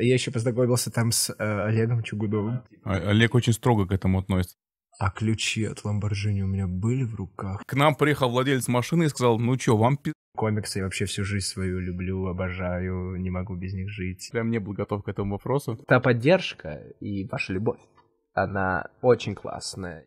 А я еще познакомился там с э, Олегом Чугудовым. О- а, Олег очень строго к этому относится. А ключи от Ламборджини у меня были в руках. К нам приехал владелец машины и сказал, ну чё, вам пи... Комиксы я вообще всю жизнь свою люблю, обожаю, не могу без них жить. Прям не был готов к этому вопросу. Та поддержка и ваша любовь, она очень классная.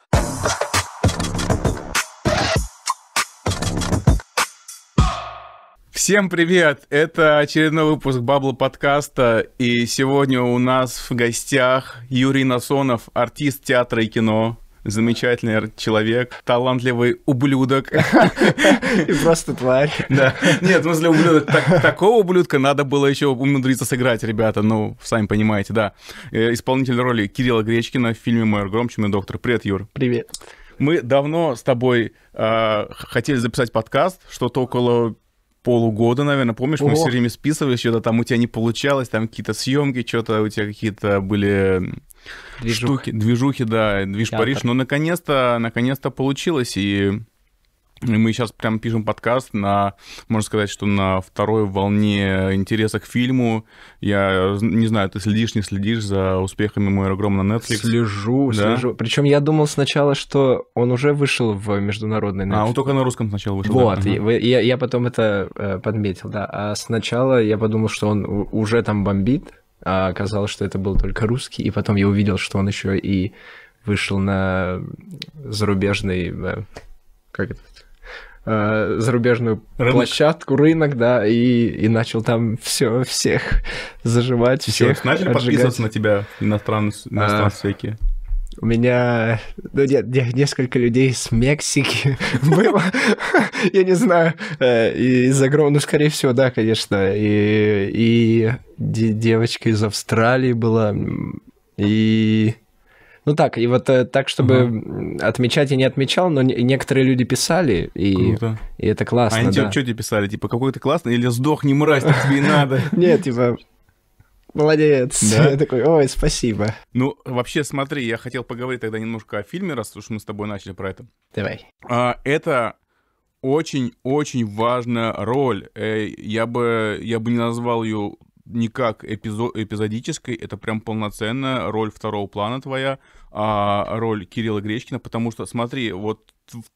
Всем привет! Это очередной выпуск Бабла подкаста, и сегодня у нас в гостях Юрий Насонов, артист театра и кино. Замечательный человек, талантливый ублюдок. И просто тварь. Да. Нет, в смысле, ублюдок. Так, такого ублюдка надо было еще умудриться сыграть, ребята. Ну, сами понимаете, да. Э, исполнитель роли Кирилла Гречкина в фильме «Майор Гром, доктор». Привет, Юр. Привет. Мы давно с тобой э, хотели записать подкаст, что-то около полугода, наверное. Помнишь, Ого. мы все время списывались, что-то там у тебя не получалось, там какие-то съемки, что-то у тебя какие-то были движух. штуки, движухи, да, движ Театр. Париж. Но ну, наконец-то, наконец-то получилось, и и мы сейчас прям пишем подкаст на, можно сказать, что на второй волне интереса к фильму. Я не знаю, ты следишь, не следишь за успехами моего огромного на Netflix? Слежу, да? слежу. Причем я думал сначала, что он уже вышел в международный а, Netflix. А, он только на русском сначала вышел. Вот, да? Ага. я, я потом это э, подметил, да. А сначала я подумал, что он уже там бомбит, а оказалось, что это был только русский, и потом я увидел, что он еще и вышел на зарубежный, э, как это, э, зарубежную рынок. площадку, рынок, да, и, и начал там все всех заживать, всех Чё, начали отжигать. подписываться на тебя иностранцы, иностранцы а... всякие? У меня ну, нет, нет, несколько людей с Мексики было, я не знаю, э, из огромного, ну, скорее всего, да, конечно, и, и девочка из Австралии была, и ну так, и вот э, так, чтобы угу. отмечать я не отмечал, но некоторые люди писали, и, и это классно. А они да. тебе, что тебе писали? Типа, какой ты классный, или сдохни, мразь, так тебе надо? Нет, типа, Молодец. Да? Я такой, ой, спасибо. Ну, вообще, смотри, я хотел поговорить тогда немножко о фильме, раз уж мы с тобой начали про это. Давай. А, это очень-очень важная роль. Э, я бы, я бы не назвал ее не как эпизо- эпизодической, это прям полноценная роль второго плана твоя, а роль Кирилла Гречкина, потому что, смотри, вот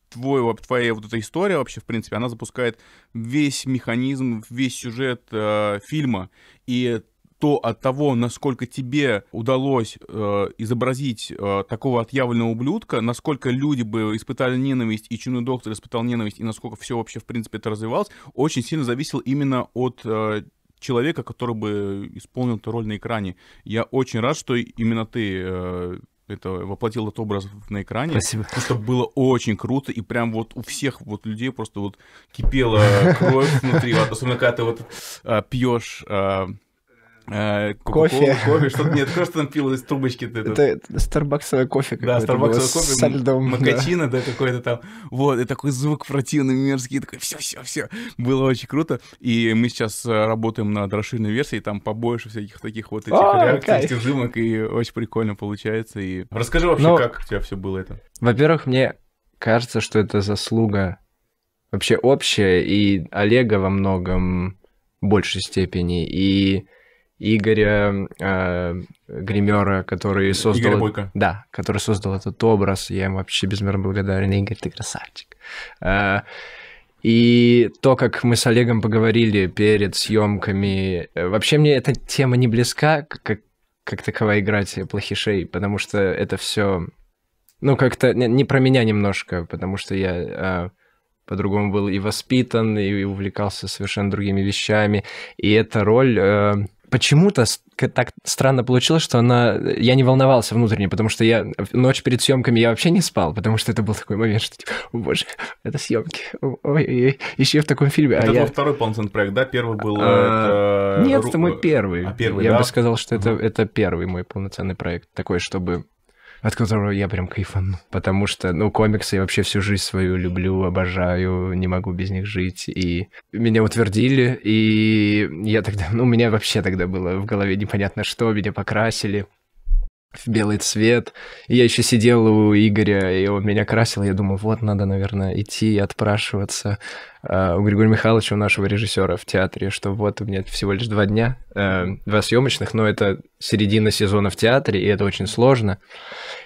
твой, твоя вот эта история вообще, в принципе, она запускает весь механизм, весь сюжет э, фильма, и то от того, насколько тебе удалось э, изобразить э, такого отъявленного ублюдка, насколько люди бы испытали ненависть, и Чуну Доктор испытал ненависть, и насколько все вообще, в принципе, это развивалось, очень сильно зависело именно от э, человека, который бы исполнил эту роль на экране. Я очень рад, что именно ты э, это воплотил этот образ на экране. Спасибо. Потому что было очень круто, и прям вот у всех вот людей просто вот кипела кровь внутри, особенно когда ты вот а, пьешь а, Э, кофе. кофе, что-то нет, что там пил из трубочки. Это старбаксовое кофе Да, старбаксовое кофе. Со льдом. Макачина, да, какой-то там. Вот, и такой звук противный, мерзкий, такой все все все Было очень круто. И мы сейчас э, работаем над расширенной версией, там побольше всяких таких вот этих а, реакций, стержимок, и очень прикольно получается. И Расскажи вообще, ну, как у тебя все было это. Во-первых, мне кажется, что это заслуга вообще общая, и Олега во многом большей степени, и Игоря э, гримера, который создал... Игоря Бойко. Да, который создал этот образ. Я ему вообще безмерно благодарен. Игорь, ты красавчик. Э, и то, как мы с Олегом поговорили перед съемками... Э, вообще мне эта тема не близка, как, как такова играть плохишей, потому что это все... Ну, как-то не, не про меня немножко, потому что я... Э, по-другому был и воспитан, и увлекался совершенно другими вещами. И эта роль э, почему-то так странно получилось, что она... Я не волновался внутренне, потому что я ночь перед съемками я вообще не спал, потому что это был такой момент, что типа, о боже, это съемки. Ой-ой-ой, еще в таком фильме. А это а был я... второй полноценный проект, да? Первый был... А... Это... Нет, Ру... это мой первый. А первый, Я да? бы сказал, что это, это первый мой полноценный проект. Такой, чтобы от которого я прям кайфану. Потому что, ну, комиксы я вообще всю жизнь свою люблю, обожаю, не могу без них жить. И меня утвердили, и я тогда, ну, у меня вообще тогда было в голове непонятно что, меня покрасили в белый цвет. И я еще сидел у Игоря, и он меня красил. Я думаю, вот, надо, наверное, идти и отпрашиваться э, у Григория Михайловича, у нашего режиссера в театре, что вот у меня всего лишь два дня, э, два съемочных, но это середина сезона в театре, и это очень сложно.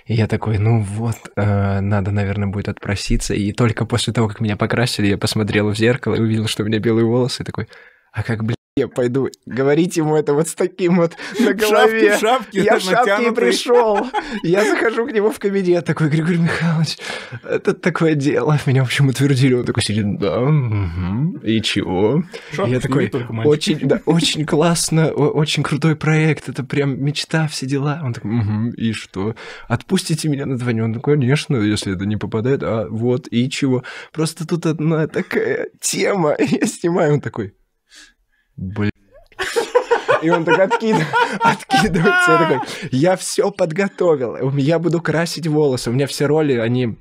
И я такой, ну вот, э, надо, наверное, будет отпроситься. И только после того, как меня покрасили, я посмотрел в зеркало и увидел, что у меня белые волосы, и такой, а как, блин, я пойду говорить ему это вот с таким вот на голове. Шапки, шапки, я в шапке и пришел. Я захожу к нему в кабинет, такой, Григорий Михайлович, это такое дело. Меня, в общем, утвердили. Он такой сидит, да, угу. и чего? Шапки я такой, очень, да, очень классно, очень крутой проект, это прям мечта, все дела. Он такой, угу, и что? Отпустите меня на звоню Он такой, конечно, если это не попадает, а вот, и чего? Просто тут одна такая тема. Я снимаю, он такой, блин. И он так откидывает, откидывается. Я такой, я все подготовил. Я буду красить волосы. У меня все роли, они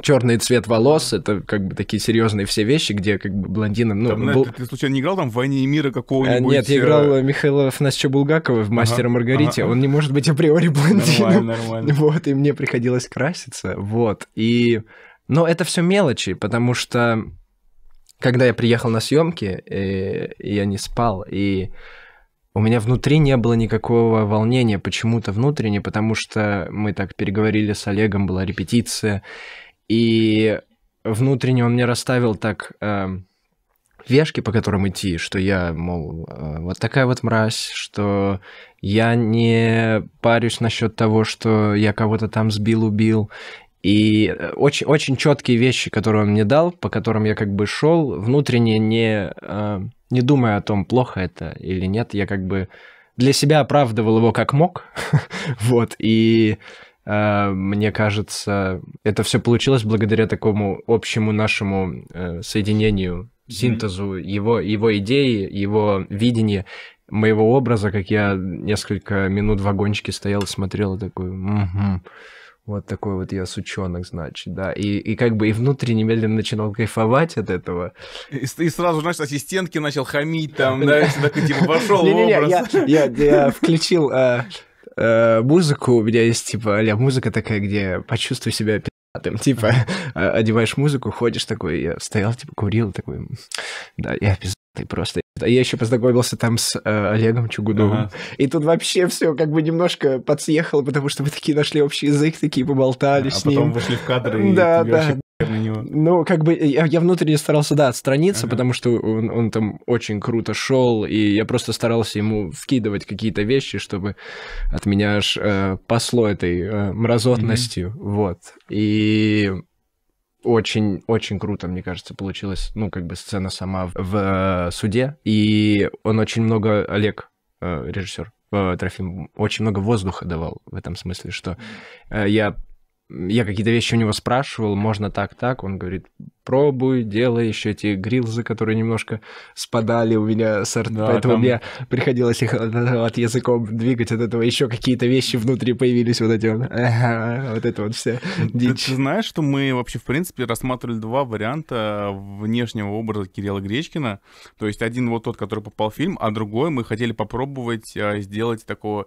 черный цвет волос, это как бы такие серьезные все вещи, где как бы блондинам... Ну, там, бл... ты, ты случайно не играл там в «Войне и мира» какого-нибудь? А, нет, я э, играл э, Михаила Афанасьевича Булгакова в «Мастера ага, Маргарите». Ага. Он не может быть априори блондином. Нормально, нормально. Вот, и мне приходилось краситься, вот. И... Но это все мелочи, потому что когда я приехал на съемки, э, и, я не спал, и у меня внутри не было никакого волнения, почему-то внутренне, потому что мы так переговорили с Олегом, была репетиция, и внутренне он мне расставил так э, вешки, по которым идти, что я, мол, э, вот такая вот мразь, что я не парюсь насчет того, что я кого-то там сбил, убил, и э, очень, очень четкие вещи, которые он мне дал, по которым я как бы шел, внутренне не, э, не думая о том, плохо это или нет, я как бы для себя оправдывал его как мог. вот, и э, мне кажется, это все получилось благодаря такому общему нашему соединению, синтезу его, его идеи, его видения, моего образа, как я несколько минут в вагончике стоял и смотрел, и такой, угу, вот такой вот я сучонок, значит, да. И, и как бы и внутри немедленно начинал кайфовать от этого. И, и сразу, знаешь, ассистентки начал хамить там, да, такой, типа, вошел в образ. Я включил а, а, музыку, у меня есть, типа, а музыка такая, где почувствуй себя пи***тым, типа, а, одеваешь музыку, ходишь такой, я стоял, типа, курил, такой, да, я пиздец ты просто... А я еще познакомился там с э, Олегом Чугуновым. Ага. И тут вообще все как бы немножко подсъехало, потому что мы такие нашли общий язык, такие поболтали а, с ним. А потом вышли в кадры и да, да. на него. Ну, как бы я, я внутренне старался, да, отстраниться, ага. потому что он, он там очень круто шел, и я просто старался ему вкидывать какие-то вещи, чтобы от меня аж э, посло этой э, мразотностью. mm Вот. И очень-очень круто, мне кажется, получилась, ну, как бы сцена сама в, в э, суде. И он очень много, Олег, э, режиссер, э, Трофим, очень много воздуха давал в этом смысле, что я я какие-то вещи у него спрашивал, можно так, так, он говорит, пробуй, делай, еще эти грилзы, которые немножко спадали у меня с да, поэтому там... мне приходилось их от языком двигать от этого, еще какие-то вещи внутри появились, вот эти вот, вот это вот все дичь. Ты, ты знаешь, что мы вообще, в принципе, рассматривали два варианта внешнего образа Кирилла Гречкина, то есть один вот тот, который попал в фильм, а другой мы хотели попробовать а, сделать такого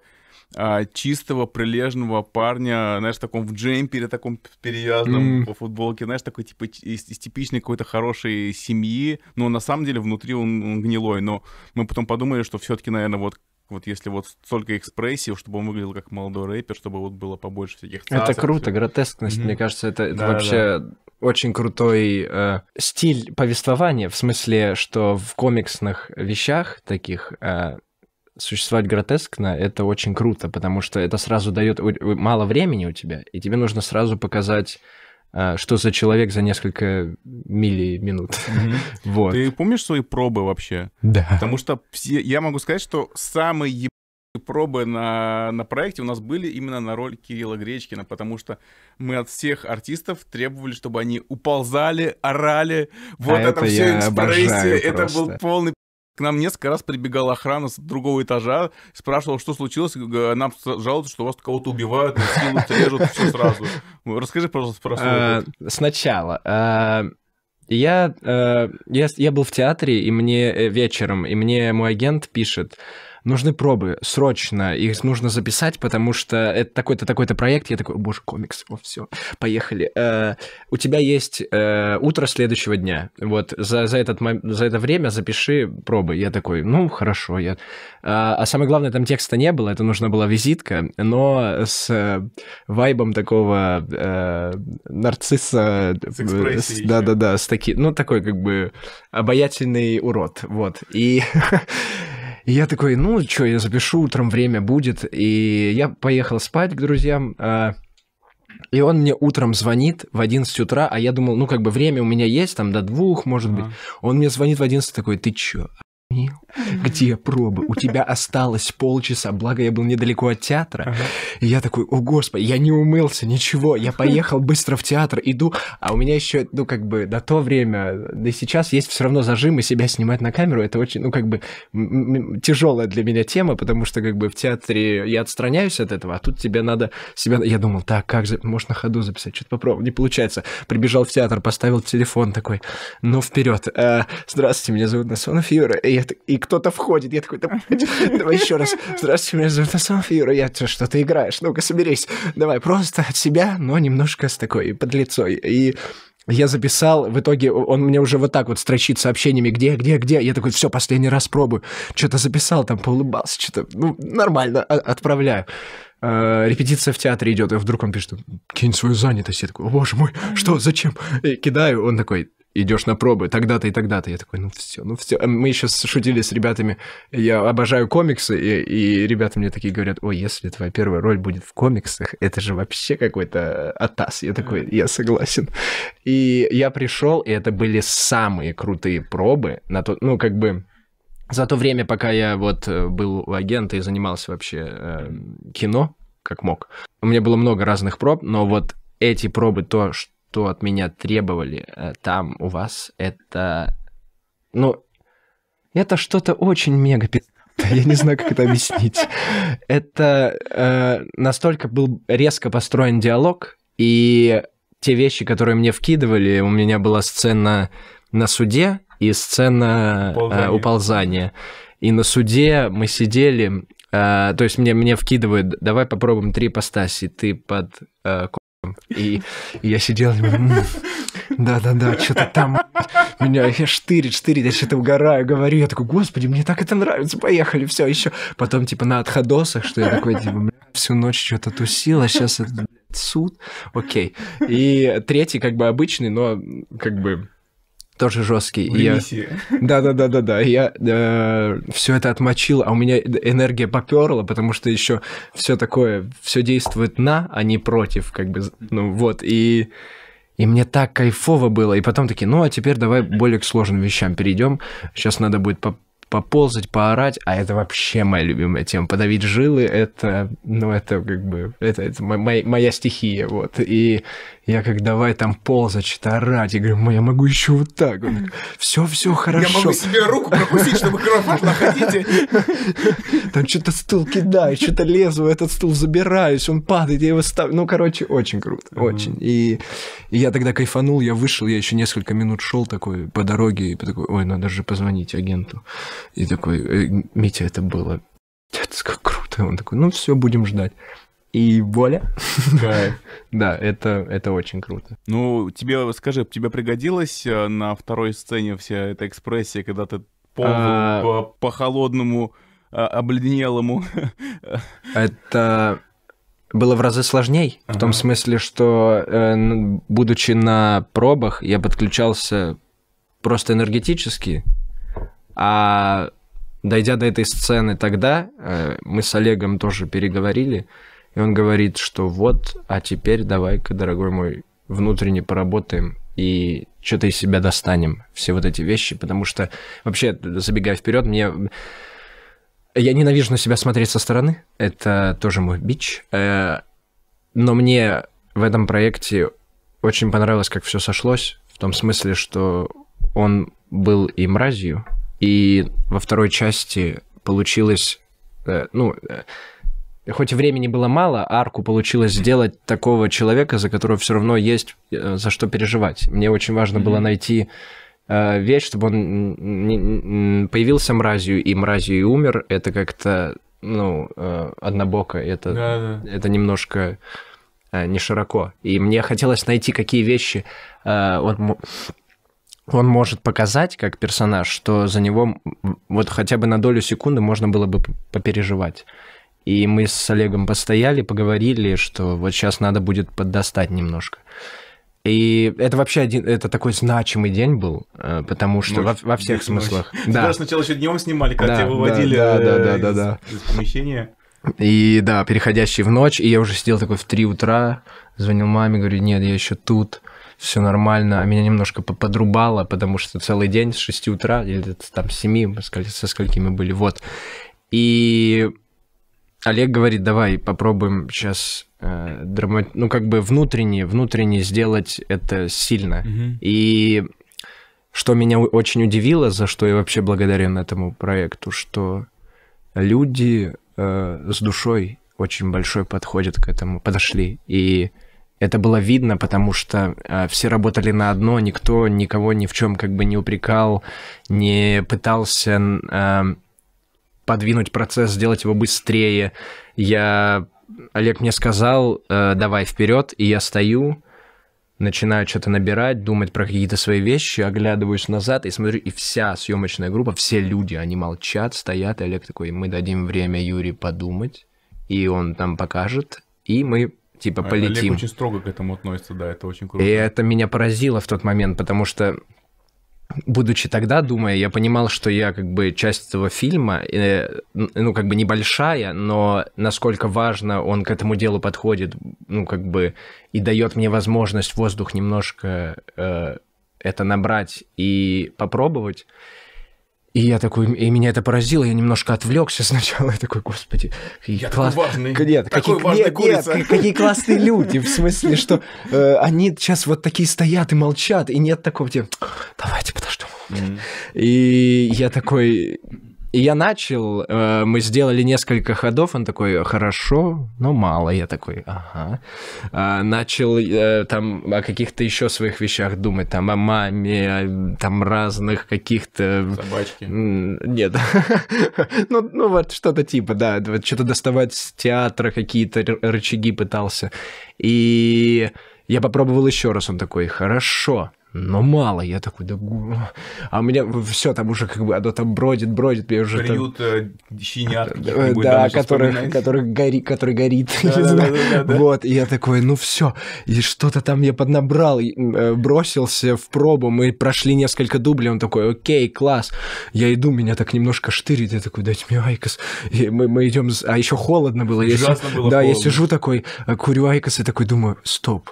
а, чистого, прилежного парня, знаешь, в таком в джемпере, таком перевязанном mm. по футболке, знаешь, такой типа из, из типичной какой-то хорошей семьи, но на самом деле внутри он, он гнилой, но мы потом подумали, что все-таки, наверное, вот вот если вот столько экспрессии, чтобы он выглядел как молодой рэпер, чтобы вот было побольше всяких цацок. Это круто, гротескность, mm-hmm. мне кажется, это, это да, вообще да. очень крутой э, стиль повествования, в смысле, что в комиксных вещах таких э, существовать гротескно, это очень круто, потому что это сразу дает мало времени у тебя, и тебе нужно сразу показать э, что за человек за несколько милли минут. Mm-hmm. вот. Ты помнишь свои пробы вообще? Да. Потому что все, я могу сказать, что самые пробы на, на проекте у нас были именно на роль Кирилла Гречкина, потому что мы от всех артистов требовали, чтобы они уползали, орали. А вот а это, это все экспрессия. Это был полный к нам несколько раз прибегала охрана с другого этажа, спрашивала, что случилось, э, нам жалуются, что вас кого-то убивают, насилуют, режут, все сразу. Расскажи, пожалуйста, про свой а, Сначала. А, я, э, я, я был в театре, и мне э, вечером, и мне мой агент пишет, нужны пробы, срочно, их нужно записать, потому что это такой-то, такой-то проект. Я такой, боже, комикс, о, все, поехали. Э, у тебя есть э, утро следующего дня, вот, за, за, этот, за это время запиши пробы. Я такой, ну, хорошо, я... А, а самое главное, там текста не было, это нужна была визитка, но с э, вайбом такого э, нарцисса... Да-да-да, с, с, с таким, ну, такой как бы обаятельный урод, вот. И И я такой, ну, что, я запишу, утром время будет. И я поехал спать к друзьям. Э, и он мне утром звонит в 11 утра, а я думал, ну, как бы время у меня есть, там, до двух, может а. быть. Он мне звонит в 11, такой, ты чё, где пробы? У тебя осталось полчаса, благо я был недалеко от театра. И я такой, о господи, я не умылся, ничего, я поехал быстро в театр, иду, а у меня еще, ну как бы, до то время, да и сейчас есть все равно зажимы себя снимать на камеру, это очень, ну как бы, тяжелая для меня тема, потому что как бы в театре я отстраняюсь от этого, а тут тебе надо себя, я думал, так, как же, может на ходу записать, что-то попробовал, не получается. Прибежал в театр, поставил телефон такой, ну вперед, э, здравствуйте, меня зовут Насонов Юра, и, я, и кто-то входит. Я такой, давай еще раз. Здравствуйте, меня зовут Асан Фьюра, я что-то играешь. Ну-ка, соберись. Давай, просто от себя, но немножко с такой под подлецой. И я записал, в итоге он мне уже вот так вот строчит сообщениями, где, где, где. Я такой, все, последний раз пробую. Что-то записал, там поулыбался, что-то, ну, нормально, а, отправляю. Э, репетиция в театре идет, и вдруг он пишет, кинь свою занятость. Я такой, о боже мой, что, зачем? И кидаю, он такой, идешь на пробы, тогда-то и тогда-то. Я такой, ну все, ну все. Мы еще шутили с ребятами, я обожаю комиксы, и, и ребята мне такие говорят, ой, если твоя первая роль будет в комиксах, это же вообще какой-то атас. Э, я такой, я согласен. И я пришел, и это были самые крутые пробы на то, ну как бы за то время, пока я вот э, был у агента и занимался вообще э, кино, как мог, у меня было много разных проб, но вот эти пробы, то, что что от меня требовали э, там у вас, это... Ну, это что-то очень мега я не знаю, как это объяснить. Это э, настолько был резко построен диалог, и те вещи, которые мне вкидывали, у меня была сцена на суде и сцена э, уползания. Э, уползания. И на суде мы сидели, э, то есть мне, мне вкидывают, давай попробуем три постаси, ты под э, и, и я сидел, да-да-да, что-то там меня я штырит, штырит, я что-то угораю, говорю, я такой, господи, мне так это нравится, поехали, все еще. Потом, типа, на отходосах, что я такой, типа, бля, всю ночь что-то тусила, сейчас суд, окей. И третий, как бы, обычный, но, как бы, тоже жесткий. Я... Да, да, да, да, да. Я э, все это отмочил, а у меня энергия поперла, потому что еще все такое, все действует на, а не против, как бы. Ну вот и и мне так кайфово было. И потом такие, ну а теперь давай более к сложным вещам перейдем. Сейчас надо будет по поползать, поорать, а это вообще моя любимая тема. Подавить жилы, это, ну, это как бы, это, это моя, моя стихия, вот. И я как давай там ползать, орать. Я говорю, я могу еще вот так. Он, все, все хорошо. Я могу себе руку пропустить, чтобы кровать находите. Там что-то стул кидаю, что-то лезу, этот стул забираюсь, он падает, я его ставлю. Ну, короче, очень круто, очень. И, и я тогда кайфанул, я вышел, я еще несколько минут шел такой по дороге, и такой, ой, надо же позвонить агенту. И такой, «Э, Митя, это было это как круто. Он такой, ну все, будем ждать и боли. да, это, это очень круто. Ну, тебе, скажи, тебе пригодилась э, на второй сцене вся эта экспрессия, когда ты ползал по, по холодному, а, обледенелому? это было в разы сложней, ага. в том смысле, что, э, будучи на пробах, я подключался просто энергетически, а дойдя до этой сцены тогда, э, мы с Олегом тоже переговорили, и он говорит, что вот, а теперь давай-ка, дорогой мой, внутренне поработаем и что-то из себя достанем, все вот эти вещи, потому что вообще, забегая вперед, мне... Я ненавижу на себя смотреть со стороны, это тоже мой бич, э, но мне в этом проекте очень понравилось, как все сошлось, в том смысле, что он был и мразью, и во второй части получилось, э, ну, э, хоть времени было мало, арку получилось сделать такого человека, за которого все равно есть э, за что переживать. Мне очень важно mm-hmm. было найти э, вещь, чтобы он появился мразью, и мразью и умер, это как-то, ну, э, однобоко, это, да, да. это немножко не широко. И мне хотелось найти, какие вещи он, он может показать как персонаж, что за него вот хотя бы на долю секунды можно было бы попереживать. И мы с Олегом постояли, поговорили, что вот сейчас надо будет поддостать немножко. И это вообще один, это такой значимый день был, э, потому что ночь, ну, во, во всех ну, смыслах. Ночь. Да. сначала еще днем снимали, когда да, тебя выводили да, да, да, э, да, из, да. из помещения. И да, переходящий в ночь, и я уже сидел такой в 3 утра, звонил маме, говорю, нет, я еще тут, все нормально, а меня немножко подрубало, потому что целый день с 6 утра, или там с 7, со сколькими были, вот. И Олег говорит, давай попробуем сейчас э, драма... ну как бы внутренне, внутренне сделать это сильно. Угу. И что меня очень удивило, за что я вообще благодарен этому проекту, что люди э, с душой очень большой подходят к этому, подошли. И это было видно, потому что э, все работали на одно, никто никого ни в чем как бы не упрекал, не пытался... Э, подвинуть процесс, сделать его быстрее. Я... Олег мне сказал, э, давай вперед, и я стою, начинаю что-то набирать, думать про какие-то свои вещи, оглядываюсь назад и смотрю, и вся съемочная группа, все люди, они молчат, стоят, и Олег такой, мы дадим время Юре подумать, и он там покажет, и мы типа а полетим. Олег очень строго к этому относится, да, это очень круто. И это меня поразило в тот момент, потому что будучи тогда, думая, я понимал, что я как бы часть этого фильма, э, ну, как бы небольшая, но насколько важно он к этому делу подходит, ну, как бы, и дает мне возможность воздух немножко э, это набрать и попробовать. И я такой, и меня это поразило, я немножко отвлекся сначала, я такой, господи, я класс... такой важный, нет, такой какие, важный нет, Нет, какие классные люди, в смысле, что э, они сейчас вот такие стоят и молчат, и нет такого, где, типа, давайте подождем. Mm-hmm. И я такой, и я начал, э, мы сделали несколько ходов, он такой, хорошо, но мало, я такой, ага. А, начал э, там о каких-то еще своих вещах думать, там о маме, о, там разных каких-то... Собачки. Нет. ну, ну вот что-то типа, да, вот что-то доставать с театра, какие-то рычаги пытался. И я попробовал еще раз, он такой, хорошо, но мало. Я такой, да... А у меня все там уже как бы, оно там бродит, бродит. Мне уже Приют там... Э, щенят Да, который, который, гори, который горит. Вот, и я такой, ну все. И что-то там я поднабрал, э, бросился в пробу. Мы прошли несколько дублей. Он такой, окей, класс. Я иду, меня так немножко штырит. Я такой, дайте мне айкос. И мы, мы идем... А еще холодно было. Ужасно было Да, я сижу такой, э, курю айкос и такой думаю, стоп,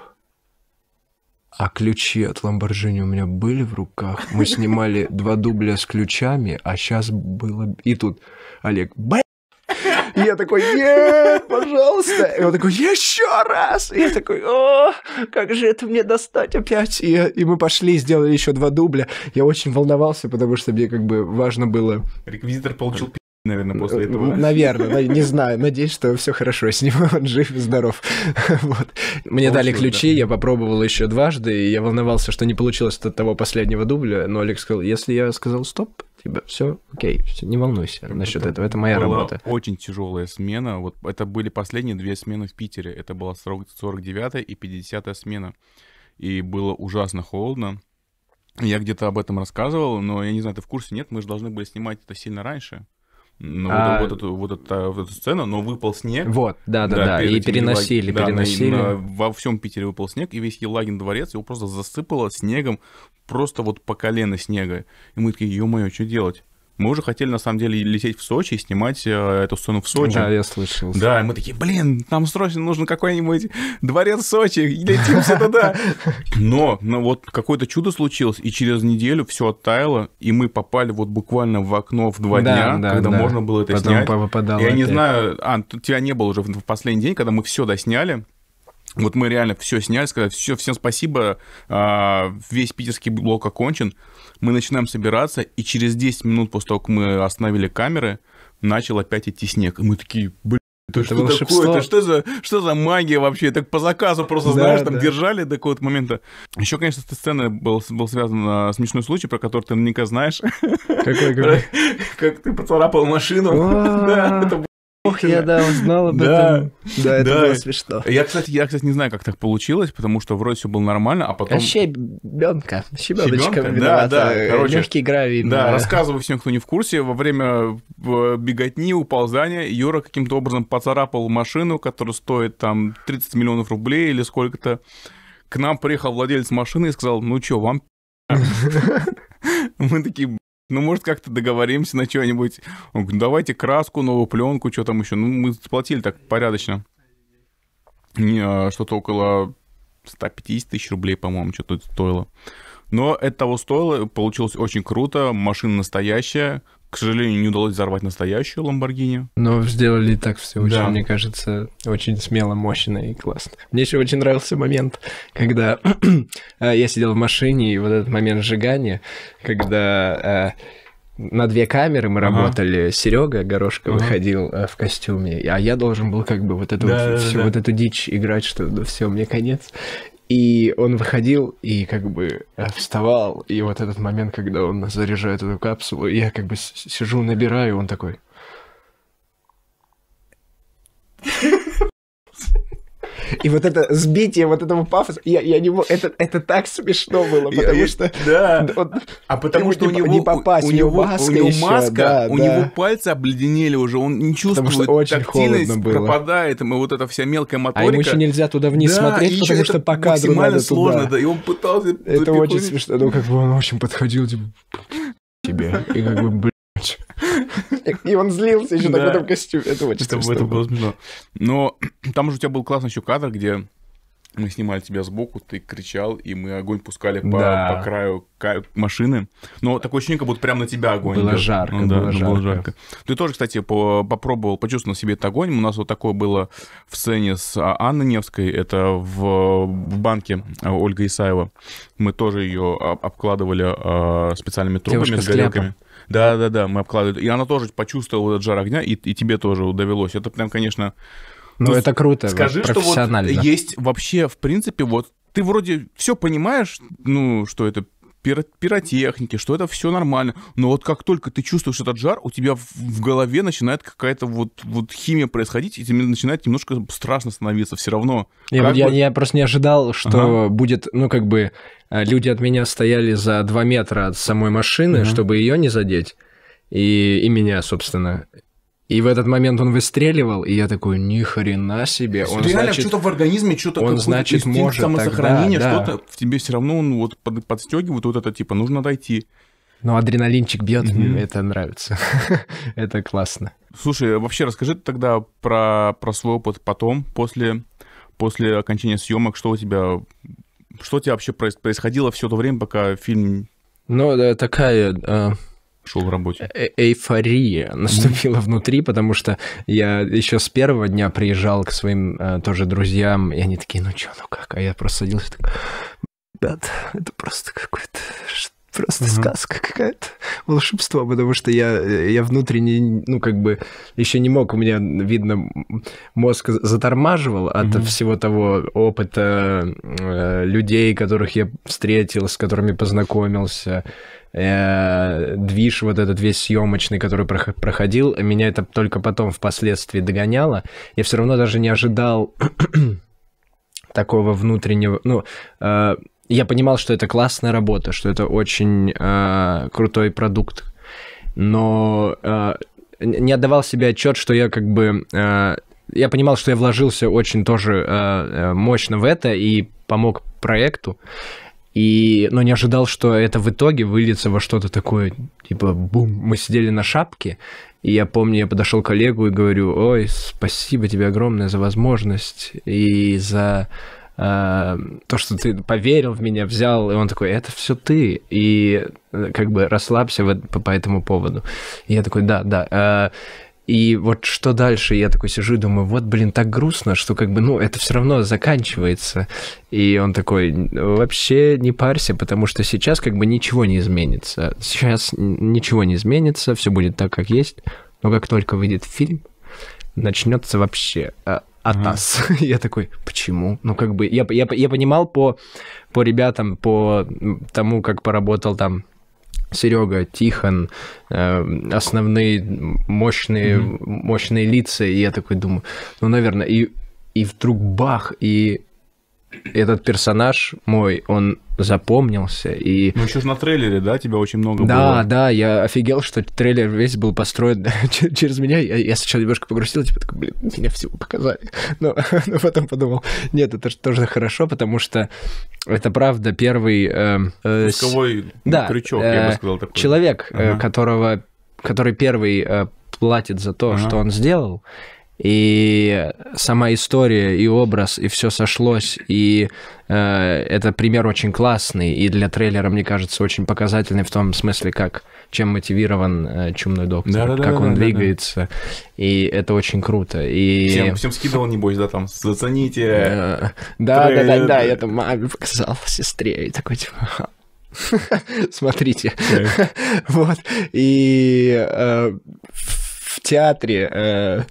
а ключи от Ламборджини у меня были в руках. Мы снимали два дубля с ключами, а сейчас было... И тут Олег, б***ь! И я такой, нет, пожалуйста. И он такой, еще раз. И я такой, о, как же это мне достать опять? И, я, и мы пошли, сделали еще два дубля. Я очень волновался, потому что мне как бы важно было... Реквизитор получил наверное, после этого. Наверное, не знаю. Надеюсь, что все хорошо с ним, он жив и здоров. Вот. Мне дали ключи, я попробовал еще дважды, и я волновался, что не получилось от того последнего дубля, но Алекс сказал, если я сказал стоп, тебя типа, все окей, все, не волнуйся насчет это этого, это моя была работа. Очень тяжелая смена, вот это были последние две смены в Питере, это была 49 и 50 смена, и было ужасно холодно. Я где-то об этом рассказывал, но я не знаю, ты в курсе, нет, мы же должны были снимать это сильно раньше. Ну, а... вот, вот, эту, вот, эту, вот эта сцена, но выпал снег. Вот, да, да, да. да. И переносили, Елаг... переносили. Да, на, на, во всем Питере выпал снег, и весь Елагин дворец его просто засыпало снегом, просто вот по колено снега. И мы такие, ё-моё, что делать? Мы уже хотели, на самом деле, лететь в Сочи и снимать э, эту сцену в Сочи. Да, я слышал. Да, и мы такие, блин, нам срочно нужен какой-нибудь дворец Сочи, летим все туда. Но, ну вот какое-то чудо случилось, и через неделю все оттаяло, и мы попали вот буквально в окно в два дня, когда можно было это снять. Я не знаю, а, тебя не было уже в последний день, когда мы все досняли, вот мы реально все сняли, сказали, все, всем спасибо, а, весь питерский блок окончен. Мы начинаем собираться, и через 10 минут после того, как мы остановили камеры, начал опять идти снег. И мы такие, блин, это, что волшебство. такое? Это что за, что за магия вообще? Так по заказу просто, да, там да. держали до какого-то момента. Еще, конечно, эта сцена сцены был, был связан а, смешной случай, про который ты наверняка знаешь. Какой, какой? Как ты поцарапал машину. Да, это Ох, я, да, узнал об этом. Да, да, это было смешно. Я, кстати, я, кстати, не знаю, как так получилось, потому что вроде все было нормально, а потом... Щебенка, щебеночка да, да, короче. Легкий гравий. Да, рассказываю всем, кто не в курсе, во время беготни, уползания Юра каким-то образом поцарапал машину, которая стоит там 30 миллионов рублей или сколько-то. К нам приехал владелец машины и сказал, ну что, вам мы такие, ну, может, как-то договоримся на что-нибудь. Он говорит, давайте краску, новую пленку, что там еще. Ну, мы заплатили так порядочно. А, что-то около 150 тысяч рублей, по-моему, что-то стоило. Но это того стоило, получилось очень круто, машина настоящая, к сожалению, не удалось взорвать настоящую Ламборгини. Но сделали так все очень, да. мне кажется, очень смело, мощно и классно. Мне еще очень нравился момент, когда э, я сидел в машине, и вот этот момент сжигания, когда э, на две камеры мы ага. работали. Серега Горошка ага. выходил э, в костюме, а я должен был как бы вот эту да, вот, да, всю да. вот эту дичь играть, что ну, все, мне конец. И он выходил и как бы э, вставал. И вот этот момент, когда он заряжает эту капсулу, я как бы сижу, набираю, он такой... И вот это сбитие вот этого пафоса, я, я не мог, это, это так смешно было, потому и, что... Да, он, а потому что типа не, у него, не попасть, у, него, маска, у него, маска, да, у да. него пальцы обледенели уже, он не чувствует, очень тактильность было. пропадает, и вот эта вся мелкая моторика. А ему еще нельзя туда вниз да, смотреть, потому что по кадру надо сложно, туда. да, и он пытался... Это очень смешно, ну как бы он очень подходил, типа тебе. И как бы, и он злился еще так в этом костюме. Это очень смешно. Это было смешно. Но там же у тебя был классный еще кадр, где мы снимали тебя сбоку, ты кричал, и мы огонь пускали по, да. по краю машины. Но такое ощущение, как будто прямо на тебя огонь. Было жарко, ну, да, было, жарко. было жарко. Ты тоже, кстати, по попробовал, почувствовал себе этот огонь. У нас вот такое было в сцене с а, Анной Невской, это в, в банке а, Ольга Исаева. Мы тоже ее а, обкладывали специальными трубами Девушка с горелками. С да, да, да, мы обкладывали. И она тоже почувствовала этот жар огня, и, и тебе тоже довелось. Это прям, конечно... Ну, ну это круто, скажи, профессионально. Что вот есть вообще, в принципе, вот ты вроде все понимаешь, ну, что это пиротехники, что это все нормально. Но вот как только ты чувствуешь этот жар, у тебя в голове начинает какая-то вот, вот химия происходить, и тебе начинает немножко страшно становиться все равно. Я, бы... я, я просто не ожидал, что ага. будет, ну, как бы, э, люди от меня стояли за 2 метра от самой машины, ага. чтобы ее не задеть и, и меня, собственно. И в этот момент он выстреливал, и я такой, ни хрена себе. Он Реально значит, что-то в организме, что-то он значит может самосохранение, тогда, да. что-то в тебе все равно он ну, вот под, подстегивает вот это типа, нужно дойти. Но адреналинчик бьет, mm-hmm. это нравится. это классно. Слушай, вообще расскажи тогда про, про свой опыт потом, после, после окончания съемок, что у тебя, что у тебя вообще происходило все то время, пока фильм... Ну, такая э, шел в работе? Э, э Эйфория наступила внутри, потому что я еще с первого дня приезжал к своим э, тоже друзьям, и они такие, ну что, ну как? А я просто садился так, ребят, это просто какой-то, просто сказка какая-то волшебство, потому что я, э, я внутренне, ну, как бы, еще не мог, у меня, видно, мозг затормаживал от mm всего того опыта э, людей, которых я встретил, с которыми познакомился, э, движ вот этот весь съемочный, который проходил, меня это только потом впоследствии догоняло. Я все равно даже не ожидал такого внутреннего, ну, э, я понимал, что это классная работа, что это очень э, крутой продукт, но э, не отдавал себе отчет, что я как бы... Э, я понимал, что я вложился очень тоже э, э, мощно в это и помог проекту, и, но не ожидал, что это в итоге выльется во что-то такое, типа, бум, мы сидели на шапке, и я помню, я подошел к коллегу и говорю, ой, спасибо тебе огромное за возможность и за Эм, то, что ты поверил в меня, взял, и он такой, это все ты, и э, как бы расслабься в, по, по этому поводу. И я такой, да, да. Э, и вот что дальше? Я такой сижу и думаю, вот, блин, так грустно, что как бы, ну, это все равно заканчивается. И он такой, вообще не парься, потому что сейчас как бы ничего не изменится. Сейчас ничего не изменится, все будет так, как есть. Но как только выйдет фильм, начнется вообще а, от нас. я такой, почему? Ну, как бы, я, я, я понимал по, по ребятам, по тому, как поработал там Серега, Тихон, э, основные мощные, мощные лица, и я такой думаю, ну, наверное, и, и вдруг бах, и этот персонаж мой, он запомнился и... Ну, еще же на трейлере, да, тебя очень много да, было? Да, я офигел, что трейлер весь был построен через меня. Я, я сначала немножко погрустил, типа, такой, блин, меня всего показали. Но, но потом подумал, нет, это же тоже хорошо, потому что это правда первый... Эм, э, э, Пусковой да, крючок, э, я бы сказал такой. Человек, э, ага. которого, который первый э, платит за то, ага. что он сделал, и сама история, и образ, и все сошлось, и э, это пример очень классный, и для трейлера, мне кажется, очень показательный в том смысле, как чем мотивирован э, Чумной Доктор, да, да, как да, он да, двигается, да, да. и это очень круто. И... Всем, всем скидывал, не бойся, да, там, зацените. Э, да, да, да, да, я там маме показал, сестре, и такой, типа, смотрите. Вот, и э, в театре э,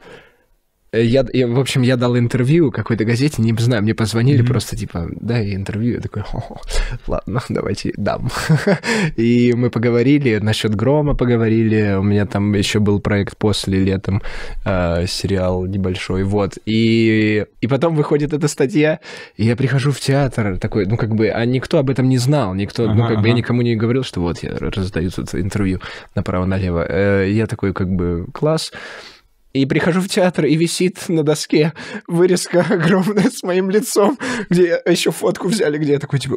Э, я, я, в общем, я дал интервью какой-то газете, не знаю, мне позвонили mm-hmm. просто, типа, дай интервью. Я такой, ладно, давайте дам. и мы поговорили насчет Грома, поговорили. У меня там еще был проект после летом, э, сериал небольшой, вот. И, и потом выходит эта статья, и я прихожу в театр такой, ну, как бы, а никто об этом не знал, никто, ну, ага, ну, как ага. бы я никому не говорил, что вот я раздаю тут интервью направо-налево. Э, я такой, как бы, класс. И прихожу в театр, и висит на доске вырезка огромная с моим лицом, где еще фотку взяли, где я такой, типа,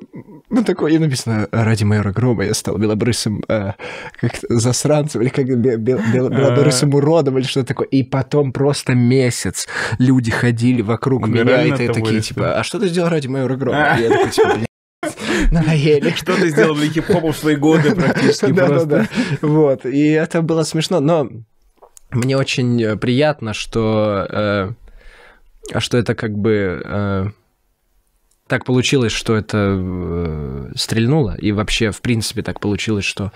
ну, такой, и написано, ради майора Грома я стал белобрысым э, как засранцем, или как бе- бел- а. белобрысым уродом, или что такое. И потом просто месяц люди ходили вокруг ну, меня, и такие, вырезка. типа, а что ты сделал ради майора Грома? А. И я такой, типа, блин, Что ты сделал для хип-хопа в свои годы практически просто. Да-да-да, вот, и это было смешно, но мне очень э, приятно, что, э, а что это как бы... Э, так получилось, что это э, стрельнуло, и вообще, в принципе, так получилось, что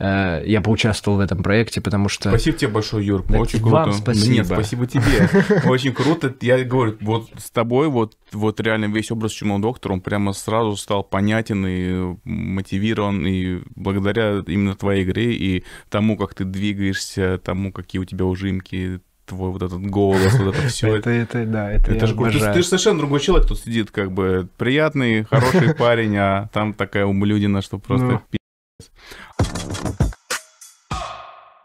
э, я поучаствовал в этом проекте, потому что... Спасибо тебе большое, Юр, да очень круто. спасибо. Нет, спасибо тебе, очень круто. Я говорю, вот с тобой вот, вот реально весь образ Чумного Доктора, он прямо сразу стал понятен и мотивирован, и благодаря именно твоей игре и тому, как ты двигаешься, тому, какие у тебя ужимки, твой вот этот голос, вот это все. Это, это, да, это, это я же Ты, ты же совершенно другой человек тут сидит, как бы приятный, хороший парень, а там такая умлюдина, что просто ну. пи***ц.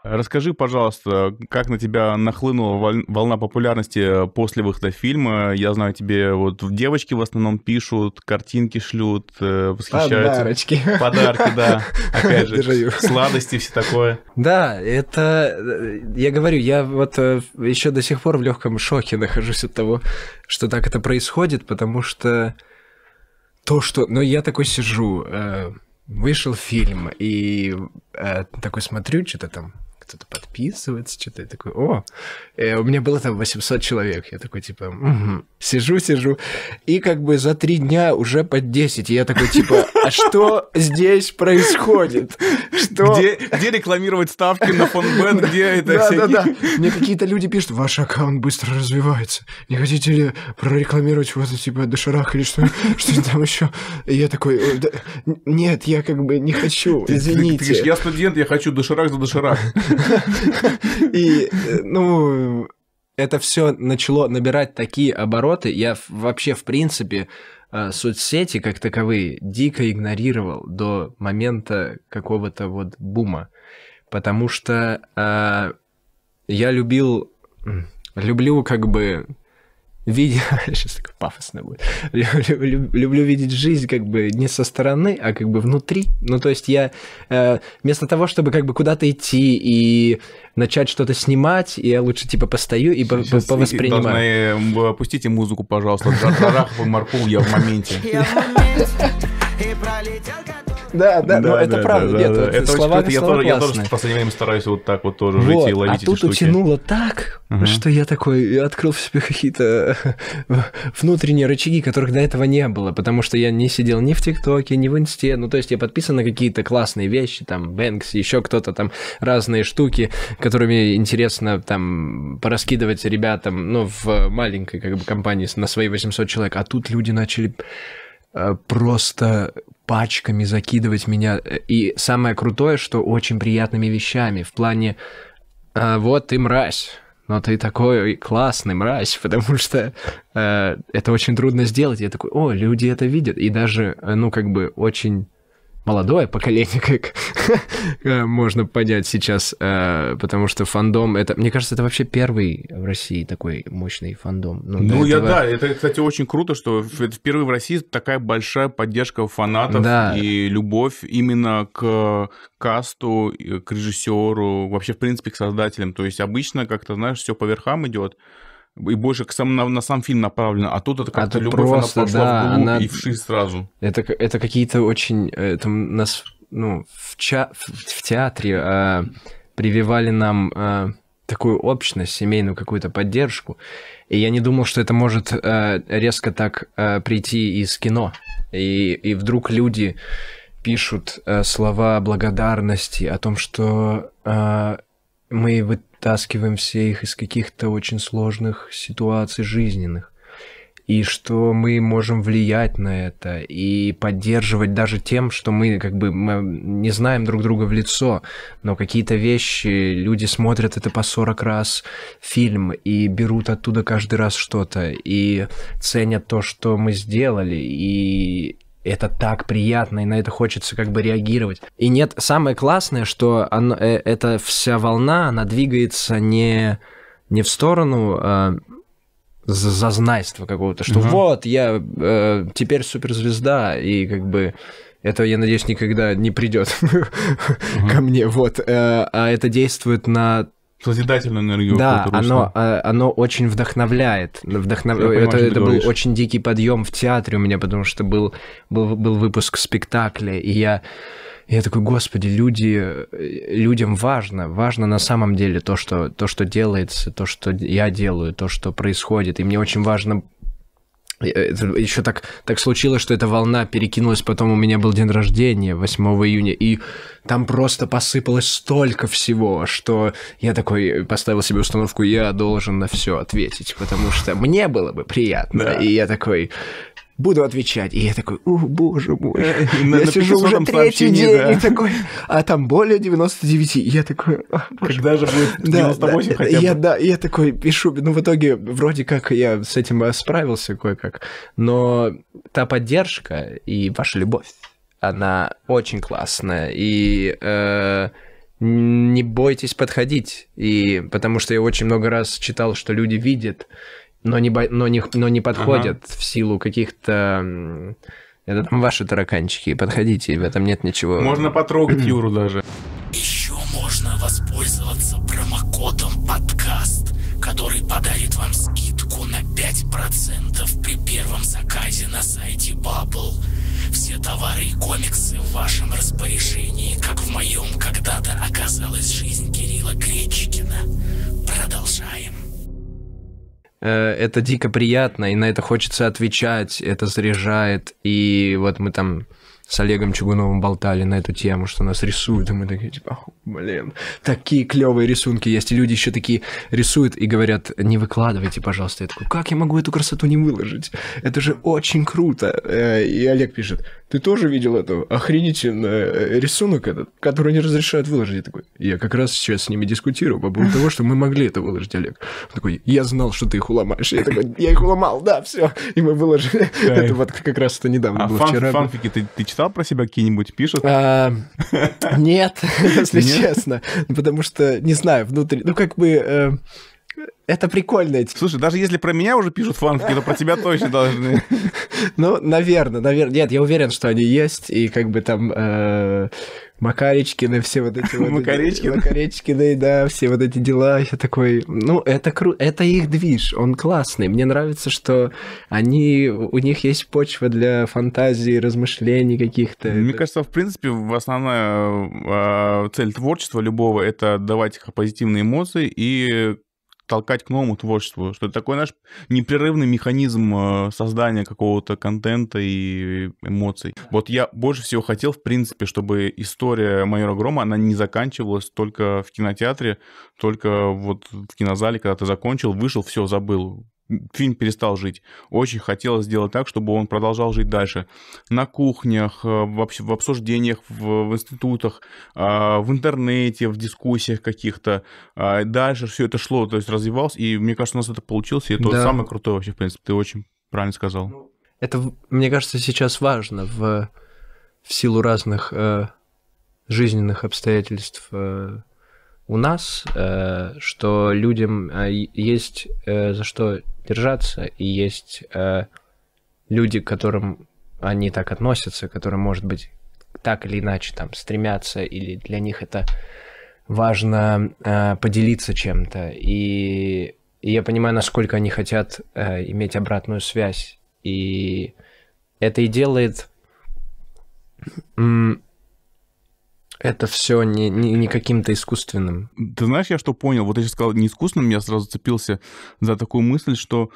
Расскажи, пожалуйста, как на тебя нахлынула волна популярности э, после выхода фильма? Я знаю, тебе вот девочки в основном пишут, картинки шлют, э, восхищаются. Подарочки. Подарки, да. Опять же, Держаю. сладости, все такое. Да, это... Э, я говорю, я вот еще до сих пор в легком шоке нахожусь от того, что так это происходит, потому что то, что... Но ну, я такой сижу, вышел фильм, и э, такой смотрю, что-то там кто-то подписывается, что-то. Я такой, о, э, у меня было там 800 человек. Я такой, типа, угу. сижу, сижу. И как бы за три дня уже под 10. И я такой, типа, а что здесь происходит? Что... Где, где рекламировать ставки на фонбен, где это да, да, да. Мне какие-то люди пишут, ваш аккаунт быстро развивается. Не хотите ли прорекламировать вот, типа, доширах или что-нибудь что там еще? И я такой, «Э, нет, я как бы не хочу, извините. Ты, ты, я студент, я хочу доширак за доширак. И, э, ну, это все начало набирать такие обороты. Я вообще, в принципе, э, соцсети как таковые дико игнорировал до момента какого-то вот бума. Потому что э, я любил, люблю как бы видя... Сейчас такое пафосно будет. Люблю видеть жизнь как бы не со стороны, а как бы внутри. Ну, то есть я э, вместо того, чтобы как бы куда-то идти и начать что-то снимать, я лучше типа постою и Сейчас повоспринимаю. Должны... Опустите музыку, пожалуйста. Жарахов и Маркул, я в моменте. Я в моменте. И пролетел да, да, но это правда. Нет, это слова Я тоже в последнее время стараюсь вот так вот тоже жить и а ловить эти штуки. А тут утянуло так, что я такой открыл в себе какие-то внутренние рычаги, которых до этого не было, потому что я не сидел ни в ТикТоке, ни в Инсте, ну то есть я подписан на какие-то классные вещи, там, Бэнкс, еще кто-то там, разные штуки, которыми интересно там пораскидывать ребятам, ну, в маленькой как бы компании на свои 800 человек, а тут люди начали э, просто пачками закидывать меня. И самое крутое, что очень приятными вещами в плане э, «вот ты мразь». Но ты такой классный мразь, потому что э, это очень трудно сделать. Я такой, о, люди это видят. И даже, э, ну, как бы, очень молодое поколение, как э, можно понять сейчас, э, потому что фандом это, мне кажется, это вообще первый в России такой мощный фандом. Ну, ну я этого... да, это, кстати, очень круто, что это впервые в России такая большая поддержка фанатов да. и любовь именно к касту, к режиссеру, вообще в принципе к создателям. То есть обычно как-то знаешь все по верхам идет и больше к сам, на, на сам фильм направлено, а тут это как-то а любовь, просто, она пошла да, вглубь она... и вши сразу. Это, это какие-то очень... Э, это нас, ну, в, ча... в театре э, прививали нам э, такую общность, семейную какую-то поддержку, и я не думал, что это может э, резко так э, прийти из кино. И, и вдруг люди пишут э, слова благодарности о том, что э, мы вот вытаскиваем все их из каких-то очень сложных ситуаций жизненных. И что мы можем влиять на это и поддерживать даже тем, что мы как бы мы не знаем друг друга в лицо, но какие-то вещи, люди смотрят это по 40 раз фильм и берут оттуда каждый раз что-то и ценят то, что мы сделали. И это так приятно, и на это хочется как бы реагировать. И нет, самое классное, что оно, э, эта вся волна, она двигается не, не в сторону э, зазнайства какого-то, что угу. вот, я э, теперь суперзвезда, и как бы... Это, я надеюсь, никогда не придет ко мне. Вот. Э, а это действует на Созидательную энергию. Да, оно, э, оно очень вдохновляет. Ну, вдохнов... Я это это был очень дикий подъем в театре у меня, потому что был, был, был выпуск спектакля, и я... Я такой, господи, люди, э, людям важно, важно на самом деле то что, то, что делается, то, что я делаю, то, что происходит. И мне очень важно Э, это еще так, так случилось, что эта волна перекинулась, потом у меня был день рождения, 8 июня, и там просто посыпалось столько всего, что я такой э, поставил себе установку, я должен на все ответить, потому что мне было бы приятно. Да. И я такой, буду отвечать. И я такой, о, боже мой. Э, я сижу уже третий день и такой, а там более 99. Я такой, когда же будет 98 хотя бы? Я, да, я такой пишу, ну, в итоге, вроде как я с этим э, справился кое-как, но та поддержка и ваша любовь, она очень классная, и э, не бойтесь подходить, и потому что я очень много раз читал, что люди видят, но не, но не, но не подходят ага. в силу каких-то... Это там ваши тараканчики, подходите, в этом нет ничего. Можно потрогать Юру даже. Еще можно воспользоваться промокодом подкаст, который подарит вам скидку на 5% при первом заказе на сайте Bubble. Все товары и комиксы в вашем распоряжении, как в моем когда-то оказалась жизнь Кирилла Кречкина. Продолжаем. Э, это дико приятно, и на это хочется отвечать, это заряжает. И вот мы там с Олегом Чугуновым болтали на эту тему, что нас рисуют, и мы такие, типа, блин, такие клевые рисунки есть, и люди еще такие рисуют и говорят, не выкладывайте, пожалуйста. Я такой, как я могу эту красоту не выложить? Это же очень круто. Э, и Олег пишет, ты тоже видел эту охренительный э, рисунок этот, который не разрешают выложить. Я такой, я как раз сейчас с ними дискутирую по поводу того, что мы могли это выложить, Олег. Он такой, я знал, что ты их уломаешь. Я такой, я их уломал, да, все. И мы выложили. Это вот как раз это недавно а было фан, вчера. фанфики ты, ты читал про себя какие-нибудь пишут? А, нет, если честно. Потому что, не знаю, внутри, ну как бы... Э, это прикольно. Слушай, даже если про меня уже пишут фанфики, то про тебя точно должны. Ну, наверное, наверное. Нет, я уверен, что они есть, и как бы там... Э, Макаричкины, все вот эти вот... Макаричкины. Макаричкины, да, все вот эти дела. Я такой, ну, это круто, это их движ, он классный. Мне нравится, что они, у них есть почва для фантазии, размышлений каких-то. Мне кажется, в принципе, основная э, а, цель творчества любого — это давать позитивные эмоции и толкать к новому творчеству, что это такой наш непрерывный механизм э, создания какого-то контента и эмоций. Вот я больше всего хотел, в принципе, чтобы история майора Грома, она не заканчивалась только в кинотеатре, только вот в кинозале, когда ты закончил, вышел, все, забыл фильм перестал жить. Очень хотелось сделать так, чтобы он продолжал жить дальше. На кухнях, э, в обсуждениях, в институтах, а, в интернете, в дискуссиях каких-то. А, дальше все это шло, то есть развивалось, и мне кажется, у нас это получилось, и это да. самое крутое вообще, в принципе, ты очень правильно сказал. Ну, это, мне кажется, сейчас важно в, в силу разных э, жизненных обстоятельств, э, у нас, э, что людям э, есть э, за что держаться, и есть люди, к которым они так относятся, которые, может быть, так или иначе там стремятся, или для них это важно поделиться чем-то. И, я понимаю, насколько они хотят иметь обратную связь. И это и делает это все не, не, не каким-то искусственным. Ты знаешь, я что понял? Вот я сейчас сказал не искусственным, я сразу цепился за такую мысль, что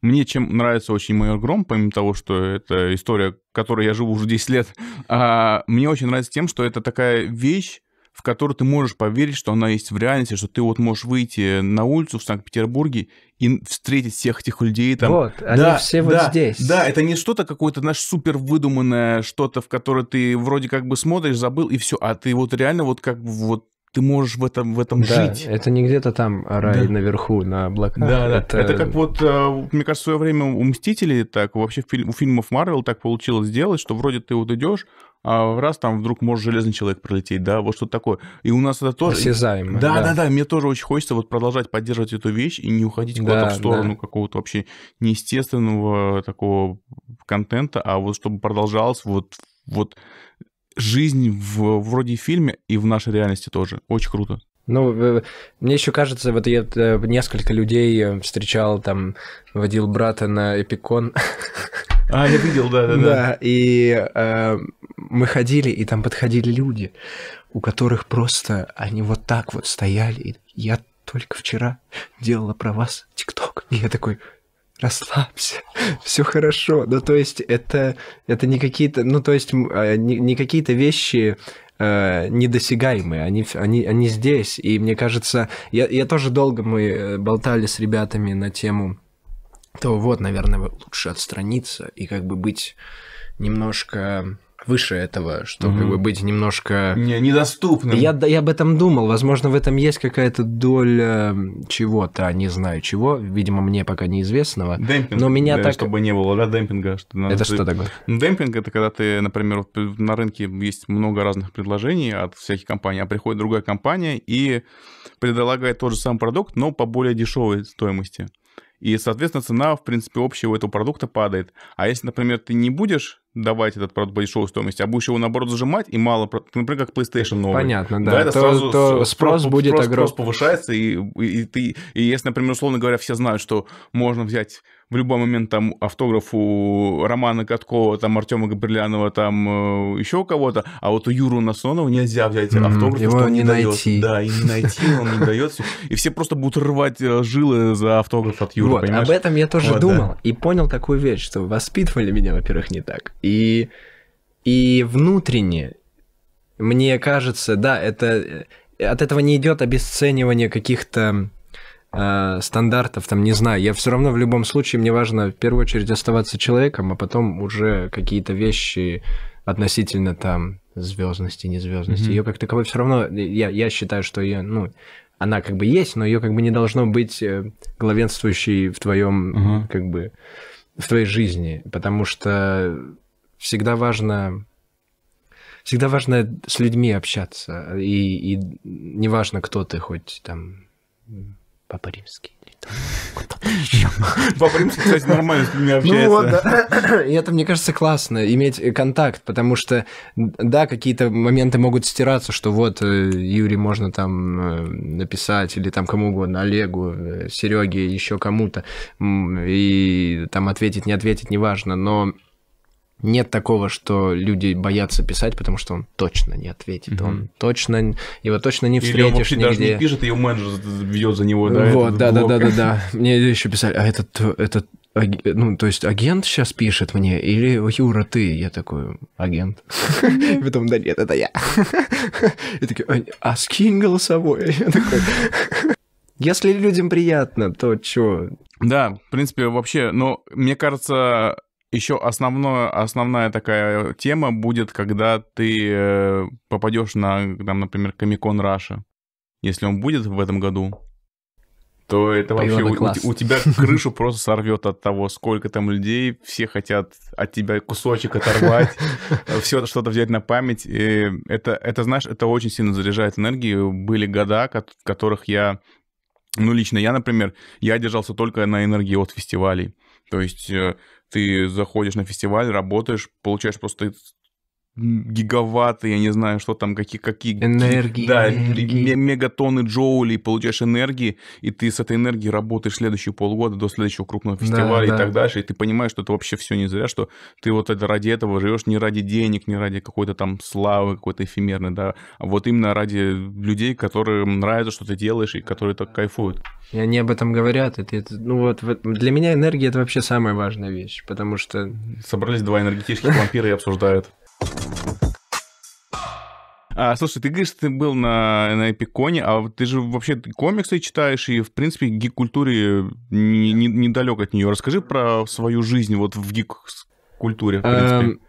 мне чем нравится очень «Майор Гром», помимо того, что это история, которой я живу уже 10 лет, а, мне очень нравится тем, что это такая вещь, в которую ты можешь поверить, что она есть в реальности, что ты вот можешь выйти на улицу в Санкт-Петербурге и встретить всех этих людей там. Вот, они да, все вот да, здесь. Да, это не что-то какое-то, знаешь, супер выдуманное, что-то, в которое ты вроде как бы смотришь, забыл, и все. А ты вот реально вот как вот ты можешь в этом, в этом да, жить. Это не где-то там а рай да. наверху, на облаках. Да, да. Это... это как вот, э, мне кажется, в свое время у «Мстителей» так, вообще у фильмов Марвел так получилось сделать, что вроде ты вот идешь, а раз там вдруг может железный человек пролететь, да, вот что-то такое. И у нас это тоже... Осязаемо. Да, да, да, да, мне тоже очень хочется вот продолжать поддерживать эту вещь и не уходить куда-то да, в сторону да. какого-то вообще неестественного такого контента, а вот чтобы продолжалось вот вот жизнь в, вроде фильме и в нашей реальности тоже. Очень круто. Ну, мне еще кажется, вот я э, несколько людей э, встречал, там, водил брата на Эпикон. А, я видел, да, да, да. Да, и э, мы ходили, и там подходили люди, у которых просто они вот так вот стояли. И я только вчера делала про вас ТикТок. И я такой, расслабься, все хорошо. Ну, то есть, это, это не какие-то, ну, то есть, а, не, не какие-то вещи э, недосягаемые, они, они, они здесь. И мне кажется, я, я тоже долго мы э, болтали с ребятами на тему то вот, наверное, лучше отстраниться и как бы быть немножко выше этого, что угу. как бы быть немножко... Не, недоступным. Я, я об этом думал, возможно, в этом есть какая-то доля чего-то, не знаю чего, видимо, мне пока неизвестного. Демпинг. Но меня да, так... Чтобы не было, да, демпинга. Что надо... Это что такое? Демпинг – это когда ты, например, на рынке есть много разных предложений от всяких компаний, а приходит другая компания и предлагает тот же самый продукт, но по более дешевой стоимости и, соответственно, цена, в принципе, общего этого продукта падает. А если, например, ты не будешь давать этот продукт большой дешевой стоимости, а будешь его, наоборот, зажимать, и мало, например, как PlayStation новый. Понятно, да. да это то, сразу то спрос, спрос будет спрос, огромный. Спрос повышается, и, и, и, ты, и если, например, условно говоря, все знают, что можно взять в любой момент там автографу Романа Каткова, там Артема Габрилянова, там э, еще кого-то, а вот у Юру Насонова нельзя взять mm-hmm. автограф, его он не, не найти. Да, и не найти, он не дает. И все просто будут рвать э, жилы за автограф от Юры, Вот, понимаешь? об этом я тоже думал и понял такую вещь, что воспитывали меня, во-первых, не так. И, и внутренне, мне кажется, да, это э, от этого не идет обесценивание каких-то э, стандартов, там, не знаю, я все равно в любом случае, мне важно в первую очередь оставаться человеком, а потом уже какие-то вещи относительно там звездности, незвездности. Mm-hmm. Ее как таковой все равно, э, я, я считаю, что ее, ну, она как бы есть, но ее как бы не должно быть э, главенствующей в твоем, Mm-hmm. как бы, в твоей жизни, потому что всегда важно всегда важно с людьми общаться. И, и неважно, кто ты, хоть там Папа Римский или там кто-то еще. Папа Римский, кстати, нормально с ними общается. Ну вот, да. И это, мне кажется, классно, иметь контакт, потому что, да, какие-то моменты могут стираться, что вот э, Юрий можно там э, написать или там кому угодно, Олегу, э, Сереге, еще кому-то, и там ответить, не ответить, неважно, но нет такого, что люди боятся писать, потому что он точно не ответит, mm-hmm. он точно его точно не встретишь Или он вообще нигде. даже не пишет, его менеджер ведет за него, да? Вот, да, да, да, да, да. Мне еще писали, а этот, этот ну, то есть агент сейчас пишет мне, или Юра, ты? Я такой, агент. И потом, да нет, это я. И такие, а скинь голосовой. Я такой, если людям приятно, то чё? Да, в принципе, вообще, но мне кажется, еще основное, основная такая тема будет, когда ты э, попадешь на, там, например, Комикон Раша. Если он будет в этом году, то это вообще класс. у, у тебя крышу просто сорвет от того, сколько там людей, все хотят от тебя кусочек оторвать, э, все что-то взять на память. И это, это, знаешь, это очень сильно заряжает энергию. Были года, в которых я, ну, лично я, например, я держался только на энергии от фестивалей. То есть э, ты заходишь на фестиваль, работаешь, получаешь просто гигаватты, я не знаю, что там, какие... какие энергии. Да, энергии. мегатонны джоулей получаешь энергии, и ты с этой энергией работаешь следующие полгода до следующего крупного фестиваля да, и да. так дальше, и ты понимаешь, что это вообще все не зря, что ты вот это ради этого живешь не ради денег, не ради какой-то там славы какой-то эфемерной, да, а вот именно ради людей, которым нравится, что ты делаешь, и которые так кайфуют. И они об этом говорят. Это, это, ну вот, для меня энергия это вообще самая важная вещь, потому что... Собрались два энергетических вампира и обсуждают. А, слушай, ты говоришь, что ты был на, на Эпиконе, а ты же вообще комиксы читаешь и, в принципе, гик-культуре не, не, недалек от нее. Расскажи про свою жизнь вот в гик-культуре, в эм,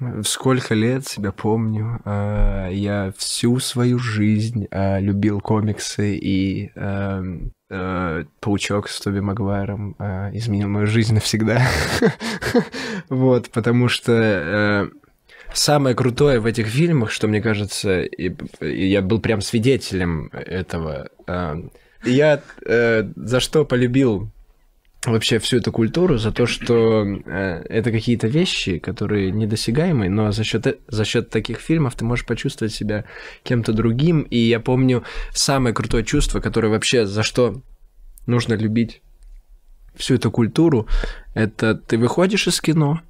принципе. сколько лет себя помню, э, я всю свою жизнь э, любил комиксы и эм, э, паучок с Тоби Магуайром изменил мою жизнь навсегда. вот, потому что самое крутое в этих фильмах, что мне кажется, и, и я был прям свидетелем этого. Э, я э, за что полюбил вообще всю эту культуру, за то, что э, это какие-то вещи, которые недосягаемы, но за счет, за счет таких фильмов ты можешь почувствовать себя кем-то другим. И я помню самое крутое чувство, которое вообще за что нужно любить всю эту культуру, это ты выходишь из кино,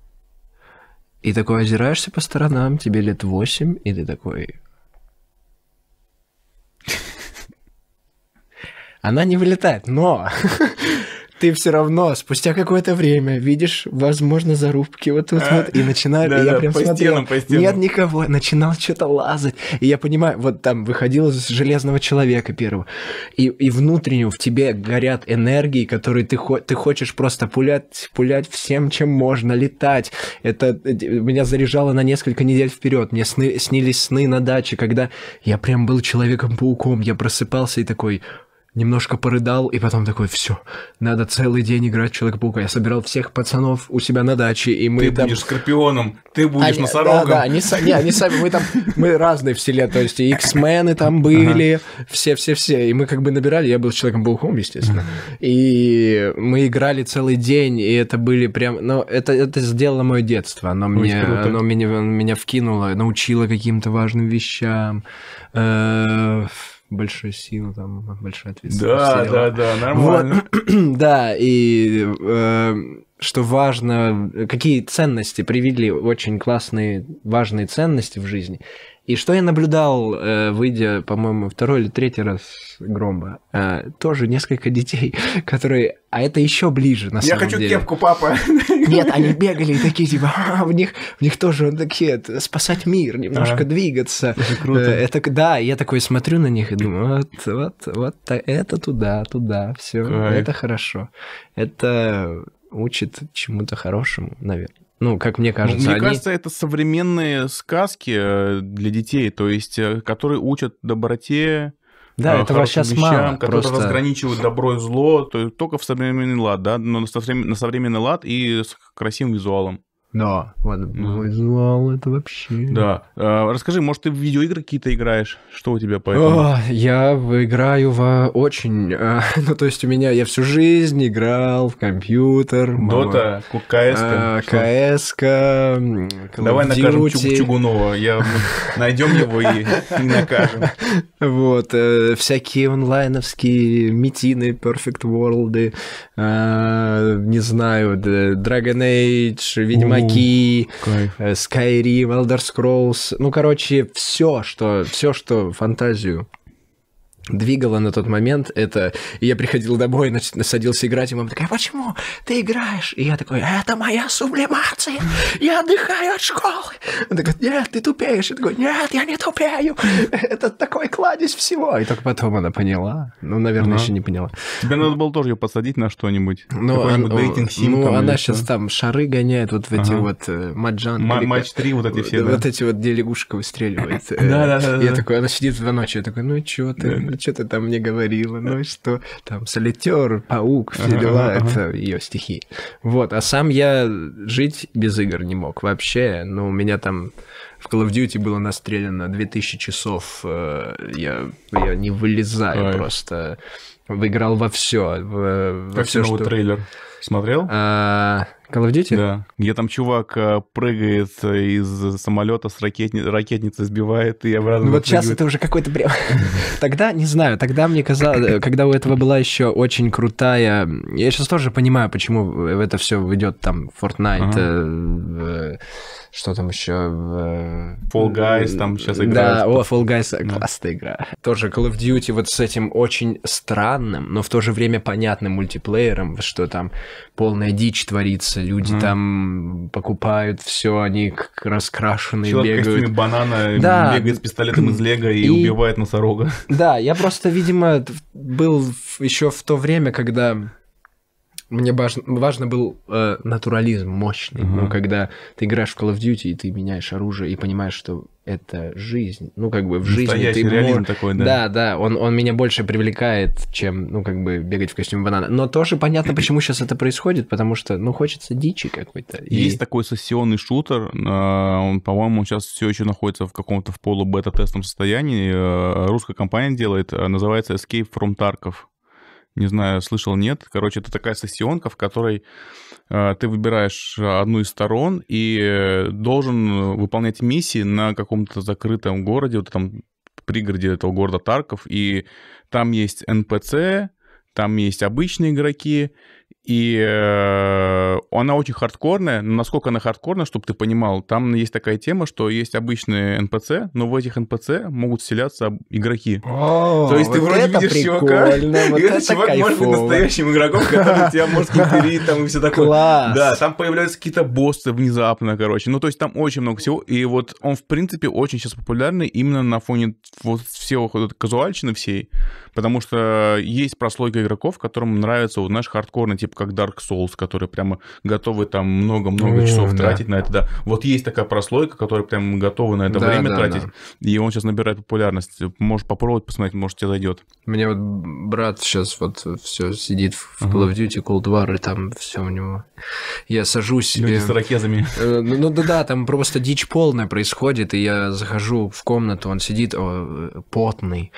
и такой озираешься по сторонам, тебе лет восемь, и ты такой... Она не вылетает, но ты все равно спустя какое-то время видишь, возможно, зарубки вот тут а, вот, и начинаешь, да, я да, прям по смотрел, стенам, по стенам. нет никого, начинал что-то лазать, и я понимаю, вот там выходил из Железного Человека первого, и, и внутренне в тебе горят энергии, которые ты, хо ты хочешь просто пулять, пулять всем, чем можно, летать, это э, меня заряжало на несколько недель вперед, мне сны, снились сны на даче, когда я прям был Человеком-пауком, я просыпался и такой, немножко порыдал, и потом такой, все, надо целый день играть человек паука Я собирал всех пацанов у себя на даче, и мы ты там... будешь Скорпионом, ты будешь они, Носорогом. Да, да, они, не, они сами, мы там, мы разные в селе, то есть и X-мены там были, все-все-все, ага. и мы как бы набирали, я был с Человеком-пауком, естественно, ага. и мы играли целый день, и это были прям, ну, это, это сделало мое детство, оно, мне, круто. оно меня, меня вкинуло, научило каким-то важным вещам, э -э большой сила, там большая ответственность. Да, да, да, нормально. да, и эм, что важно, какие ценности привели, очень классные, важные ценности в жизни. И что я наблюдал, э, выйдя, по-моему, второй или третий раз Громба, э, тоже несколько детей, которые... А это еще ближе, на я самом деле. Я хочу кепку, папа. Нет, они бегали и такие, типа, а, в них, в них тоже такие, спасать мир, немножко а, двигаться. Это круто. Э, это, да, я такой смотрю на них и думаю, вот, вот, вот, это туда, туда, все, это хорошо. Это учит чему-то хорошему, наверное. Ну, как мне кажется, Мне они... кажется, это современные сказки э, для детей, то есть, э, которые учат доброте, да, а, этого сейчас мало. Которые просто... разграничивают добро и зло, то есть только в современный лад, да, но на современный лад и с красивым визуалом. Да, вот, мой это вообще... Да. А, расскажи, может, ты в видеоигры какие-то играешь? Что у тебя по этому? я играю в очень... А, ну, то есть у меня... Я всю жизнь играл в компьютер. Дота, а, КС. КС. Давай накажем Чуг Чугунова. Я... Найдем его и, накажем. Вот. Э, всякие онлайновские митины, Perfect World, э, не знаю, Dragon Age, Ведьмаки Ведьмаки, кайф. Э, Skyrim, Elder Scrolls. Ну, короче, все, что, все, что фантазию двигало на тот момент, это... я приходил домой, садился играть, и мама такая, почему ты играешь? И я такой, это моя сублимация, я отдыхаю от школы. Она такая, нет, ты тупеешь. Я такой, нет, я не тупею, это такой кладезь всего. И только потом она поняла, ну, наверное, ага. еще не поняла. Тебе надо было тоже ее посадить на что-нибудь. Ну, он, а, ну, дейтинг -сим ну она сейчас что? там шары гоняет, вот в эти ага. вот э, маджан. М- матч 3, вот эти все, Вот да. эти вот, где лягушка выстреливает. Да-да-да. Э. Я такой, она сидит в два ночи, я такой, ну, чего ты? говорит, что ты там мне говорила, ну что, там, солитер, паук, все дела, это ее стихи. Вот, а сам я жить без игр не мог вообще, но у меня там в Call of Duty было настреляно 2000 часов, э, я, я не вылезаю Ой. просто. Выиграл во все. Во, э, как во все, что... трейлер? Смотрел? А, Call of Duty? Да. Где там чувак э, прыгает э, из самолета с ракетни... ракетницы, сбивает и обратно. Ну вот сейчас это уже какой-то бред. Тогда, не знаю, тогда мне казалось, э, когда у этого была еще очень крутая... Я сейчас тоже понимаю, почему это все идет там Fortnite, что там еще... Э, Fall Guys там сейчас играют. Да, о, Fall Guys, классная игра. Тоже Call of Duty вот с этим очень странным, но в то же время понятным мультиплеером, что там полная дичь творится, люди mm. там покупают все, они как раскрашенные Человек бегают. Человек банана да. бегает с пистолетом из лего и, и убивает носорога. Да, я просто, видимо, был еще в то время, когда мне важно, важно был э, натурализм мощный. Mm-hmm. Ну, когда ты играешь в Call of Duty, и ты меняешь оружие, и понимаешь, что это жизнь. Ну, как бы в жизни ты... реализм мор... такой, да. Да, да, он, он меня больше привлекает, чем, ну, как бы бегать в костюме банана. Но тоже понятно, почему сейчас это происходит, потому что, ну, хочется дичи какой-то. И... Есть такой сессионный шутер, э, он, по-моему, сейчас все еще находится в каком-то в полубета-тестном состоянии. Э, русская компания делает, э, называется Escape from Tarkov не знаю, слышал, нет. Короче, это такая сессионка, в которой э, ты выбираешь одну из сторон и э, должен выполнять миссии на каком-то закрытом городе, вот там пригороде этого города Тарков, и там есть НПЦ, там есть обычные игроки, и э, она очень хардкорная, но насколько она хардкорная, чтобы ты понимал, там есть такая тема, что есть обычные НПЦ, но в этих НПЦ могут вселяться игроки. О, То есть вот ты вроде видишь чувака, вот и этот чувак кайфово. может быть настоящим игроком, который тебя может кутерить там и все такое. Класс. Да, там появляются какие-то боссы внезапно, короче. Ну, то есть там очень много всего, и вот он, в принципе, очень сейчас популярный именно на фоне вот всего вот этой казуальщины всей, потому что есть прослойка игроков, которым нравится, вот, знаешь хардкорный, типа, как Dark Souls, которые прямо готовы там много-много mm, часов да. тратить на это. Да. Вот есть такая прослойка, которая прям готова на это да, время да, тратить, да. и он сейчас набирает популярность. Можешь попробовать посмотреть, может тебе зайдет. Мне вот брат сейчас вот все сидит в Call of Duty, Cold War, и там все у него. Я сажусь... Люди и... Э, с ракезами. Э, ну да-да, ну там просто дичь полная происходит, и я захожу в комнату, он сидит э, потный,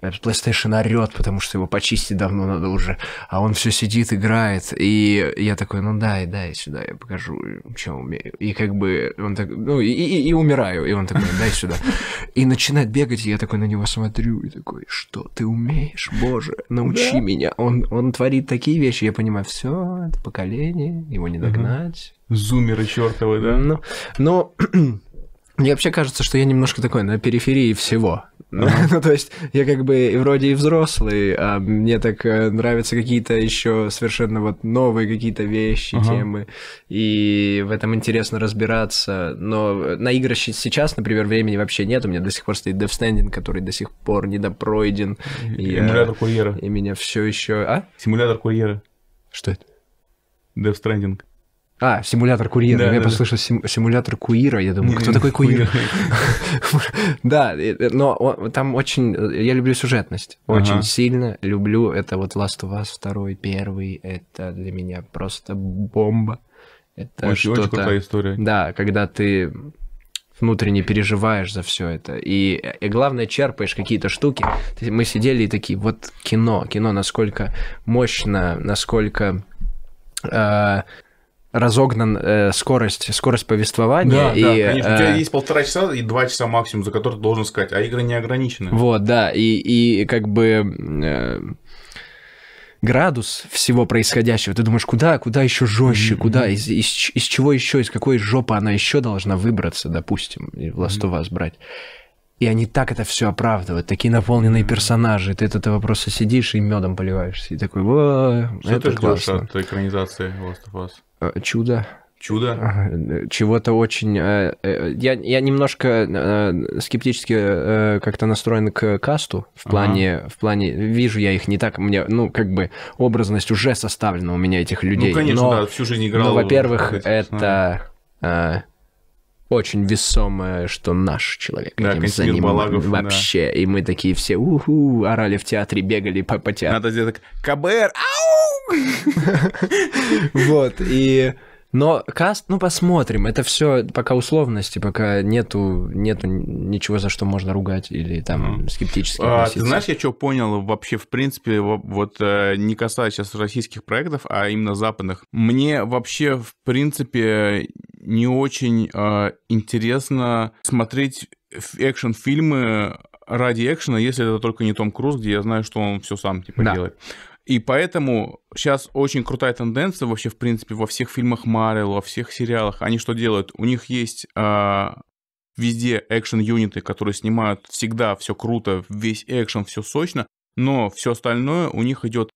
Э, PlayStation орет, потому что его почистить давно надо уже, а он все сидит, играет, и я такой, ну дай, дай сюда, я покажу, что умею. И как бы он так, ну и, и, и умираю, и он такой, дай сюда. И начинает бегать, и я такой на него смотрю, и такой, что ты умеешь, боже, научи да? меня. Он, он творит такие вещи, я понимаю, все, это поколение, его не догнать. Угу. Зумеры чертовы, да? Ну, но, но мне вообще кажется, что я немножко такой на периферии всего. Ну, ну то есть я как бы вроде и взрослый, а мне так э, нравятся какие-то еще совершенно вот новые какие-то вещи, темы, и в этом интересно разбираться. Но на игры сейчас, например, времени вообще нет, у меня до сих пор стоит Death Standing, который до сих пор недопройден. Э, симулятор курьера. И меня все еще... А? Симулятор курьера. Что это? Death Stranding. А, симулятор курьера. Да, я да, послышал да. симулятор куира. Я думаю, кто такой куир? Да, э, э, но там очень... Э, я люблю сюжетность. Очень сильно люблю. Это вот Last of Us 2, первый. Это для меня просто бомба. Это очень, очень крутая история. Да, когда ты внутренне переживаешь за все это. И, и главное, черпаешь какие-то штуки. Мы сидели и такие, вот кино, кино насколько мощно, насколько э, разогнан э, скорость, скорость повествования. Да, и, да, конечно. Э, У тебя э, есть полтора часа и два часа максимум, за который ты должен сказать, а игры не ограничены. Вот, да, и, и как бы... Э, градус всего происходящего. Ты думаешь, куда, куда еще жестче, mm-hmm. куда, из, из, из чего еще, из какой жопы она еще должна выбраться, допустим, и в Last of Us брать. И они так это все оправдывают, такие наполненные персонажи. Ты от этого просто сидишь и медом поливаешься. И такой, Что это ты классно. от экранизации Last of Us? Э, чудо. Чудо. Э, чего-то очень... Э, я, я немножко скептически как-то настроен к касту в плане, ага. в плане... Вижу я их не так... Мне, ну, как бы образность уже составлена у меня этих людей. Ну, конечно, но, да, всю жизнь играл. Но ну, во-первых, это... А, очень весомое, что наш человек да, этим занимался вообще. Да. И мы такие все уху орали в театре, бегали по, по театру. Надо сделать так, КБР, ау! Вот, и... Но каст, ну посмотрим, это все пока условности, пока нету, нету ничего, за что можно ругать или там mm. скептически а, Ты знаешь, я что понял вообще, в принципе, вот э, не касаясь сейчас российских проектов, а именно западных, мне вообще, в принципе, не очень а, интересно смотреть экшн-фильмы ради экшена, если это только не Том Круз, где я знаю, что он все сам типа да. делает. И поэтому сейчас очень крутая тенденция вообще, в принципе, во всех фильмах Марвел, во всех сериалах. Они что делают? У них есть э, везде экшен-юниты, которые снимают всегда все круто, весь экшен, все сочно, но все остальное у них идет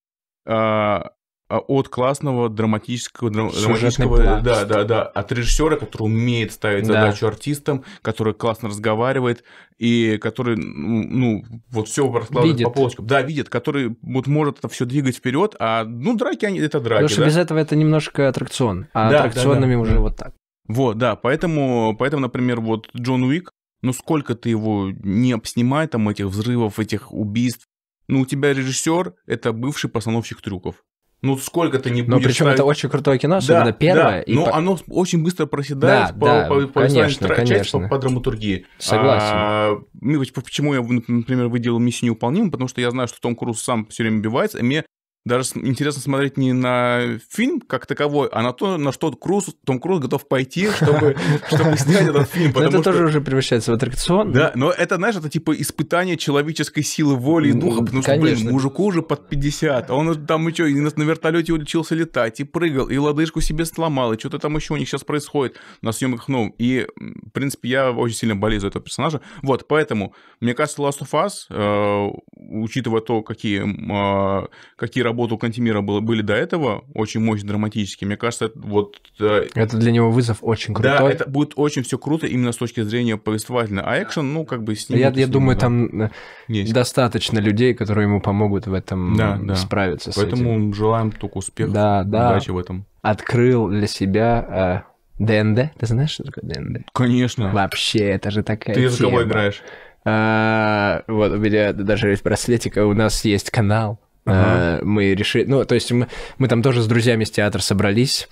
э, а, а, от классного драматического, драматического да, да, да, от режиссера, который умеет ставить да. задачу артистам, который классно разговаривает и который, ну, вот все раскладывает по полочкам. Да, видит, который вот может это все двигать вперед, а, ну, драки, они это драки. Потому что да? без этого это немножко аттракцион, а да, аттракционными да, да, уже да. вот так. Вот, да, поэтому, поэтому, например, вот Джон Уик, ну сколько ты его не обснимай, там этих взрывов, этих убийств, ну у тебя режиссер это бывший постановщик трюков ну сколько ты не будешь. Но причем ставить... это очень крутое кино, особенно да, первое. Да, но ну, по... оно очень быстро проседает да, по, да, по, по, конечно, по, конечно. по, по драматургии. Согласен. А, ну, почему я, например, выделил миссию неуполнимым? Потому что я знаю, что Том Круз сам все время убивается, и мне даже интересно смотреть не на фильм как таковой, а на то, на что Круз, Том Круз готов пойти, чтобы, чтобы снять этот фильм. Но это что... тоже уже превращается в аттракцион. Да, но это, знаешь, это типа испытание человеческой силы воли и духа, потому что, блин, мужику уже под 50, а он там еще и на вертолете учился летать, и прыгал, и лодыжку себе сломал, и что-то там еще у них сейчас происходит на съемках ну И, в принципе, я очень сильно болею за этого персонажа. Вот, поэтому, мне кажется, Last of Us, э, учитывая то, какие, э, какие работы у Кантимира было, были до этого, очень мощно, драматические, мне кажется, это, вот... Э, это для него вызов очень крутой. Да, это будет очень все круто именно с точки зрения повествовательно. А экшен, ну, как бы с ним... Я, я думаю, да. там э, Есть. достаточно людей, которые ему помогут в этом да, да. справиться Поэтому этим. желаем только успеха. да, да. удачи в этом. Открыл для себя ДНД. Э, Ты знаешь, что такое ДНД? Конечно. Вообще, это же такая Ты за кого играешь? А, вот у меня даже есть браслетик, а у нас есть канал Ага. Э, мы решили, ну, то есть мы, мы там тоже с друзьями из театра собрались,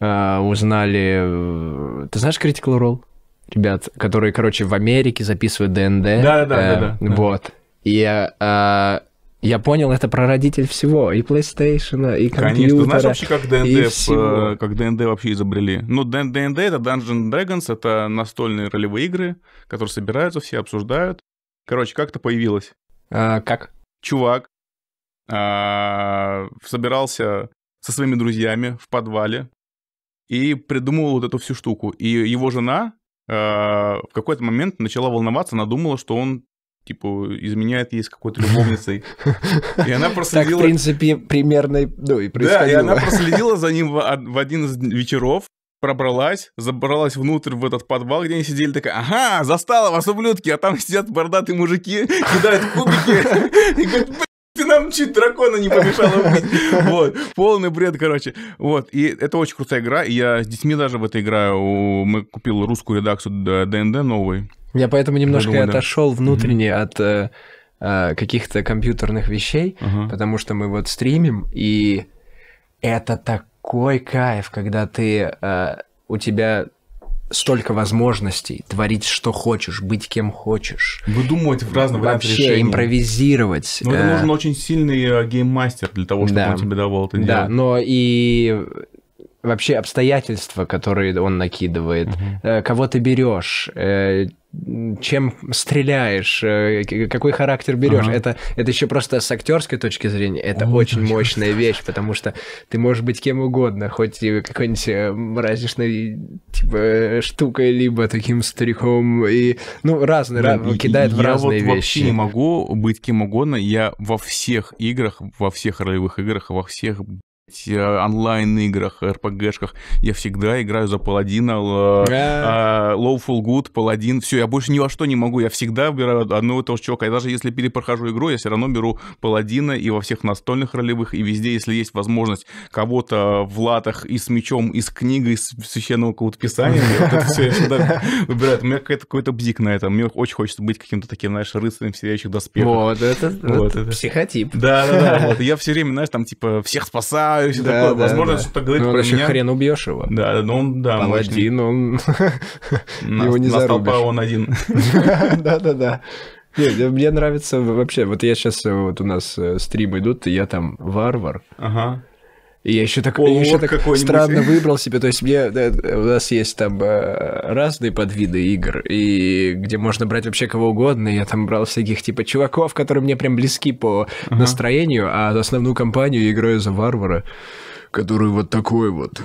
э, узнали... Э, ты знаешь Critical Role? Ребят, которые, короче, в Америке записывают ДНД. Да-да-да. Э, вот. И э, я понял, это про родитель всего, и PlayStation, и компьютера, Конечно, знаешь вообще, как ДНД, как ДНД вообще изобрели? Ну, ДНД — это Dungeon Dragons, это настольные ролевые игры, которые собираются, все обсуждают. Короче, как это появилось? А, как? Чувак а, собирался со своими друзьями в подвале и придумывал вот эту всю штуку. И его жена а, в какой-то момент начала волноваться, она думала, что он типа, изменяет ей с какой-то любовницей. И она проследила... Так, в принципе, примерно, ну, и Да, и она проследила за ним в один из вечеров, пробралась, забралась внутрь в этот подвал, где они сидели, такая, ага, застала вас, ублюдки, а там сидят бородатые мужики, кидают кубики, и говорит, Ты нам чуть дракона не помешала убить. Вот. Полный бред, короче. Вот. И это очень крутая игра. И я с детьми даже в это играю. Мы купил русскую редакцию ДНД новый. Я поэтому немножко я отошел внутренне от э, э, каких-то компьютерных вещей, потому что мы вот стримим, и это такой кайф, когда ты э, у тебя столько возможностей творить, что хочешь, быть кем хочешь. Выдумывать в разных вариантах Вообще решений. импровизировать. Но это э, нужен очень сильный э, гейммастер для того, чтобы да. он тебе давал это да, делать. Да, но и вообще обстоятельства, которые он накидывает, угу. кого ты берешь, чем стреляешь, э, какой характер берешь. Ага. Это, это еще просто с актерской точки зрения, это О, очень мощная что? вещь, потому что ты можешь быть кем угодно, хоть и какой-нибудь э, мразишной типа, э, штукой, либо таким стариком, и, ну, разный. да, раз, и, кидает и в разные вот вещи. Я вообще не могу быть кем угодно, я во всех играх, во всех ролевых играх, во всех онлайн-играх, РПГшках. Я всегда играю за паладина, а, Lawful Good, паладин. Все, я больше ни во что не могу. Я всегда выбираю одного и того же чувака. И даже если перепрохожу игру, я все равно беру паладина и во всех настольных ролевых, и везде, если есть возможность кого-то в латах и с мечом, и с книгой, и священного какого-то писания, я вот это все всегда выбираю. У меня какой-то бзик на этом. Мне очень хочется быть каким-то таким, знаешь, рыцарем в сияющих доспехах. Вот, это психотип. Да-да-да. Я все время, знаешь, там типа всех спасаю, да, все да, такое. Да, Возможно, да. что-то говорит но ну, про он меня. хрен убьешь его. Да, но ну, он, да, он мощный. один, он... На, его не на зарубишь. он один. Да-да-да. Нет, мне нравится вообще, вот я сейчас, э, вот у нас э, стримы идут, и я там варвар. Ага. И я еще так, я еще так странно выбрал себе. То есть мне да, э, э, у нас есть там э, разные подвиды игр, и где можно брать вообще кого угодно. Я там брал всяких типа чуваков, которые мне прям близки по uh настроению, а основную компанию я играю за варвара, который вот такой вот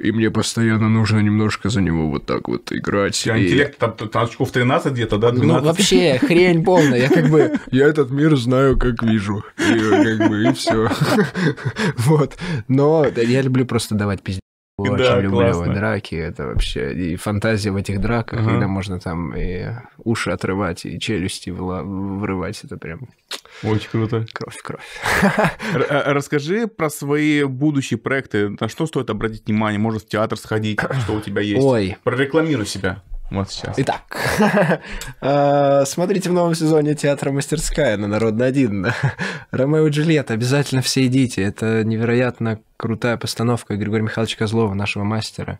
и мне постоянно нужно немножко за него вот так вот играть. А и... интеллект там, там очков 13 где-то, да? 12? Ну, вообще, хрень полная, я как бы... Я этот мир знаю, как вижу, и как бы, и все. Вот, но я люблю просто давать пиздец да, очень классно. люблю драки, это вообще и фантазия в этих драках, ага. когда можно там и уши отрывать, и челюсти вла- вырывать, это прям... Очень круто. Кровь, кровь. А, расскажи про свои будущие проекты, на что стоит обратить внимание, может в театр сходить, что у тебя есть. Ой. Прорекламируй себя. Вот сейчас. Итак, э, смотрите в новом сезоне театра «Мастерская» на Народной 1. Ромео и Джульетта, обязательно все идите. Это невероятно крутая постановка Григория Михайловича Козлова, нашего мастера.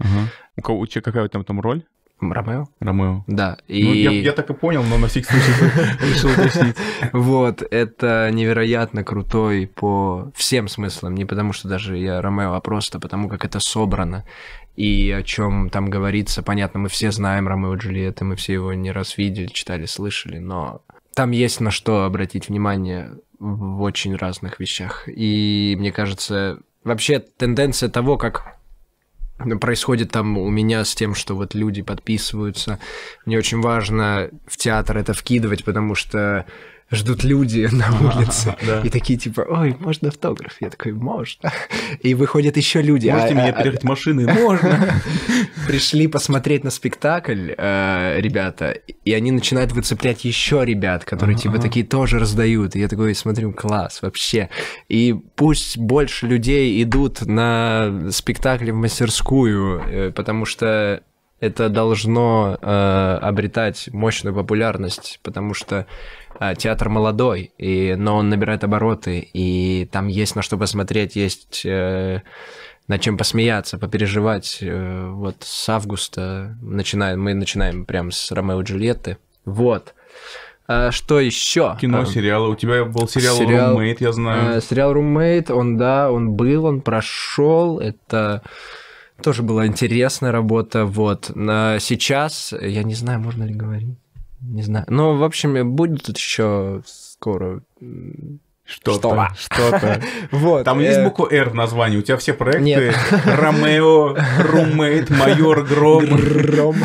У кого у тебя какая там, там роль? Ромео? Ромео. Да. Ну, и... Ну, я, я так и понял, но на всякий случай решил уточнить. Вот, это невероятно крутой по всем смыслам. Не потому, что даже я Ромео, а просто потому, как это собрано. И о чем там говорится, понятно, мы все знаем Ромео Джульетта, мы все его не раз видели, читали, слышали, но там есть на что обратить внимание в очень разных вещах. И мне кажется, вообще тенденция того, как происходит там у меня с тем, что вот люди подписываются. Мне очень важно в театр это вкидывать, потому что ждут люди на улице. И такие типа, ой, можно автограф? Я такой, можно. И выходят еще люди. А, Можете меня а, переехать а, машиной? Можно. Пришли посмотреть на спектакль э, ребята, и они начинают выцеплять еще ребят, которые типа такие тоже раздают. И я такой смотрю, класс вообще. И пусть больше людей идут на спектакли в мастерскую, э, потому что это должно э, обретать мощную популярность, потому что э, театр молодой, и, но он набирает обороты, и там есть на что посмотреть, есть э, над чем посмеяться, попереживать. Э, вот с августа начинаем, мы начинаем прям с Ромео и Джульетты. Вот. А, что еще? Кино, э, сериалы. У тебя был сериал, сериал «Руммейт», я знаю. Э, сериал «Руммейт», он, да, он был, он прошел. Это тоже была интересная работа, вот. А сейчас, я не знаю, можно ли говорить, не знаю. Но, ну, в общем, будет тут еще скоро что-то. Что-то. Вот. Там есть э, буква «Р» в названии? У тебя все проекты «Ромео», «Румейт», «Майор Гром».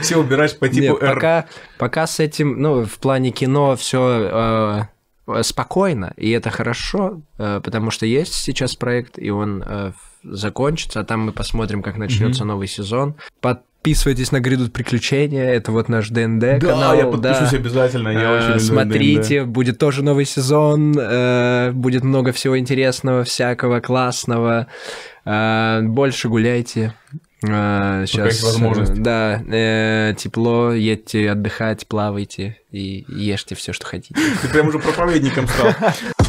Все убираешь по типу «Р». Пока, пока с этим, ну, в плане кино все э, спокойно, и это хорошо, э, потому что есть сейчас проект, и он в закончится, а там мы посмотрим, как начнется mm-hmm. новый сезон. Подписывайтесь на грядут приключения, это вот наш ДНД канал. да, я подпишусь да. обязательно, я а, очень Смотрите, ДНД. будет тоже новый сезон, э, будет много всего интересного, всякого классного. Э, больше гуляйте. Э, а, сейчас, э, возможность. Да, э, тепло, едьте отдыхать, плавайте и ешьте все, что хотите. Ты прям уже проповедником стал.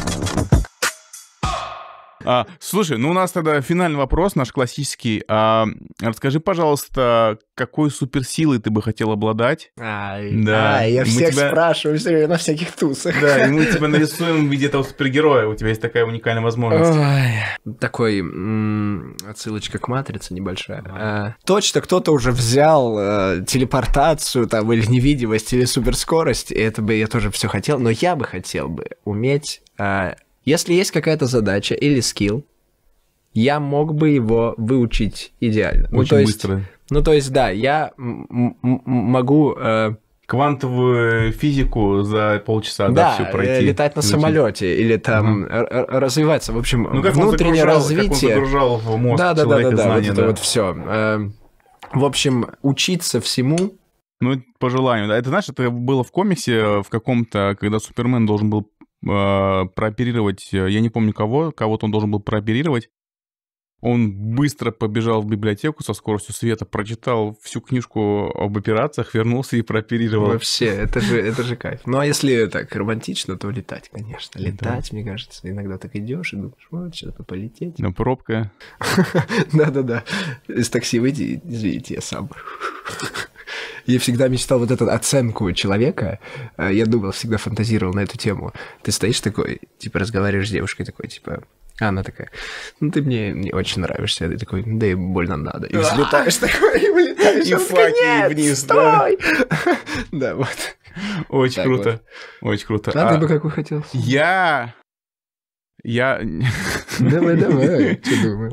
А, слушай, ну у нас тогда финальный вопрос, наш классический. А, расскажи, пожалуйста, какой суперсилой ты бы хотел обладать? Ай, да, ай, я мы всех тебя... спрашиваю все время на всяких тусах. Да, и мы тебя нарисуем в виде этого супергероя. У тебя есть такая уникальная возможность. Ой, такой м- отсылочка к матрице небольшая. А. А, точно кто-то уже взял а, телепортацию там или невидимость или суперскорость. И это бы я тоже все хотел, но я бы хотел бы уметь а, если есть какая-то задача или скилл, я мог бы его выучить идеально. Ну, Очень ну, то есть, Ну, то есть, да, я могу... Э, Квантовую физику за полчаса да, да все э, пройти. Да, летать на самолете или там угу. развиваться. В общем, ну, как внутреннее он развитие. Как он загружал в мозг да, да, человека да, да, знания. Вот да. вот все. Э, в общем, учиться всему ну, по желанию, да. Это, знаешь, это было в комиксе э, в каком-то, когда Супермен должен был а, прооперировать, э, я не помню кого, кого-то он должен был прооперировать. Он быстро побежал в библиотеку со скоростью света, прочитал всю книжку об операциях, вернулся и прооперировал. Вообще, это же, это же кайф. Ну а если так романтично, то летать, конечно. Летать, да. мне кажется, иногда так идешь и думаешь, вот, что-то полететь. На пробка. Да-да-да. Из такси выйти извините, я сам я всегда мечтал вот эту оценку человека. Э, я думал, всегда фантазировал на эту тему. Ты стоишь такой, типа, разговариваешь с девушкой, такой, типа, а она такая, ну ты мне не очень нравишься. А ты такой, да и больно надо. И взлетаешь такой, и улетаешь. И факи вниз, стой! Да, вот. Очень круто. Очень круто. А ты бы какой хотел? Я я... Давай, давай, что думаешь?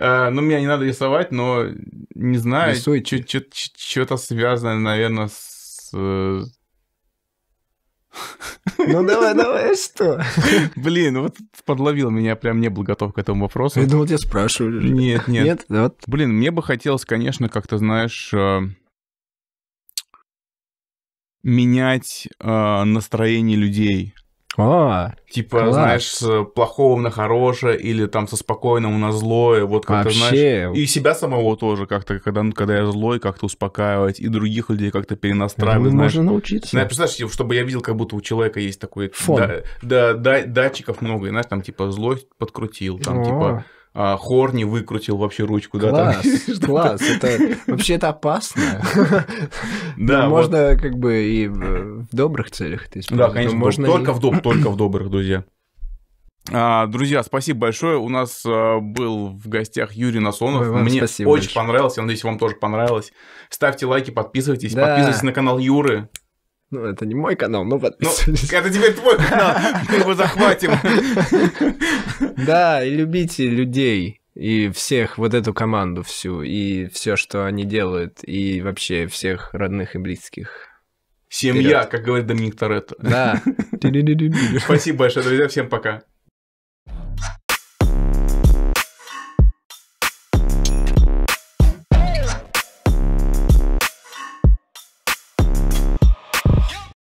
А, ну, меня не надо рисовать, но не знаю, что-то связанное, наверное, с... Э, ну давай, давай, а что? Блин, вот подловил меня, прям не был готов к этому вопросу. Я думал, тебя спрашивали. Нет, нет. Нет, вот. Блин, мне бы хотелось, конечно, как-то, знаешь, э, менять э, настроение людей а, типа, класс. знаешь, с плохого на хорошее или там со спокойного на злое, вот как-то, Вообще... знаешь, и себя самого тоже как-то, когда, ну, когда я злой, как-то успокаивать, и других людей как-то перенастраивать, Этому знаешь. Можно научиться. Знаешь, ну, представляешь, типа, чтобы я видел, как будто у человека есть такой... Фон. Да, да, да, датчиков много, и, знаешь, там, типа, злость подкрутил, там, О. типа а, хор не выкрутил вообще ручку, класс, да? Там, класс, это вообще это опасно. Да, можно как бы и в добрых целях это использовать. Да, конечно, можно только в доб, только в добрых, друзья. А, друзья, спасибо большое. У нас а, был в гостях Юрий Насонов. Ой, Мне очень большое. понравилось. Я надеюсь, вам тоже понравилось. Ставьте лайки, подписывайтесь. Да. Подписывайтесь на канал Юры. Ну, это не мой канал, но... но ну, это теперь твой канал, мы его захватим. Да, и любите людей, и всех, вот эту команду всю, и все, что они делают, и вообще всех родных и близких. Семья, как говорит Доминик Торетто. Да. Спасибо большое, друзья. Всем пока.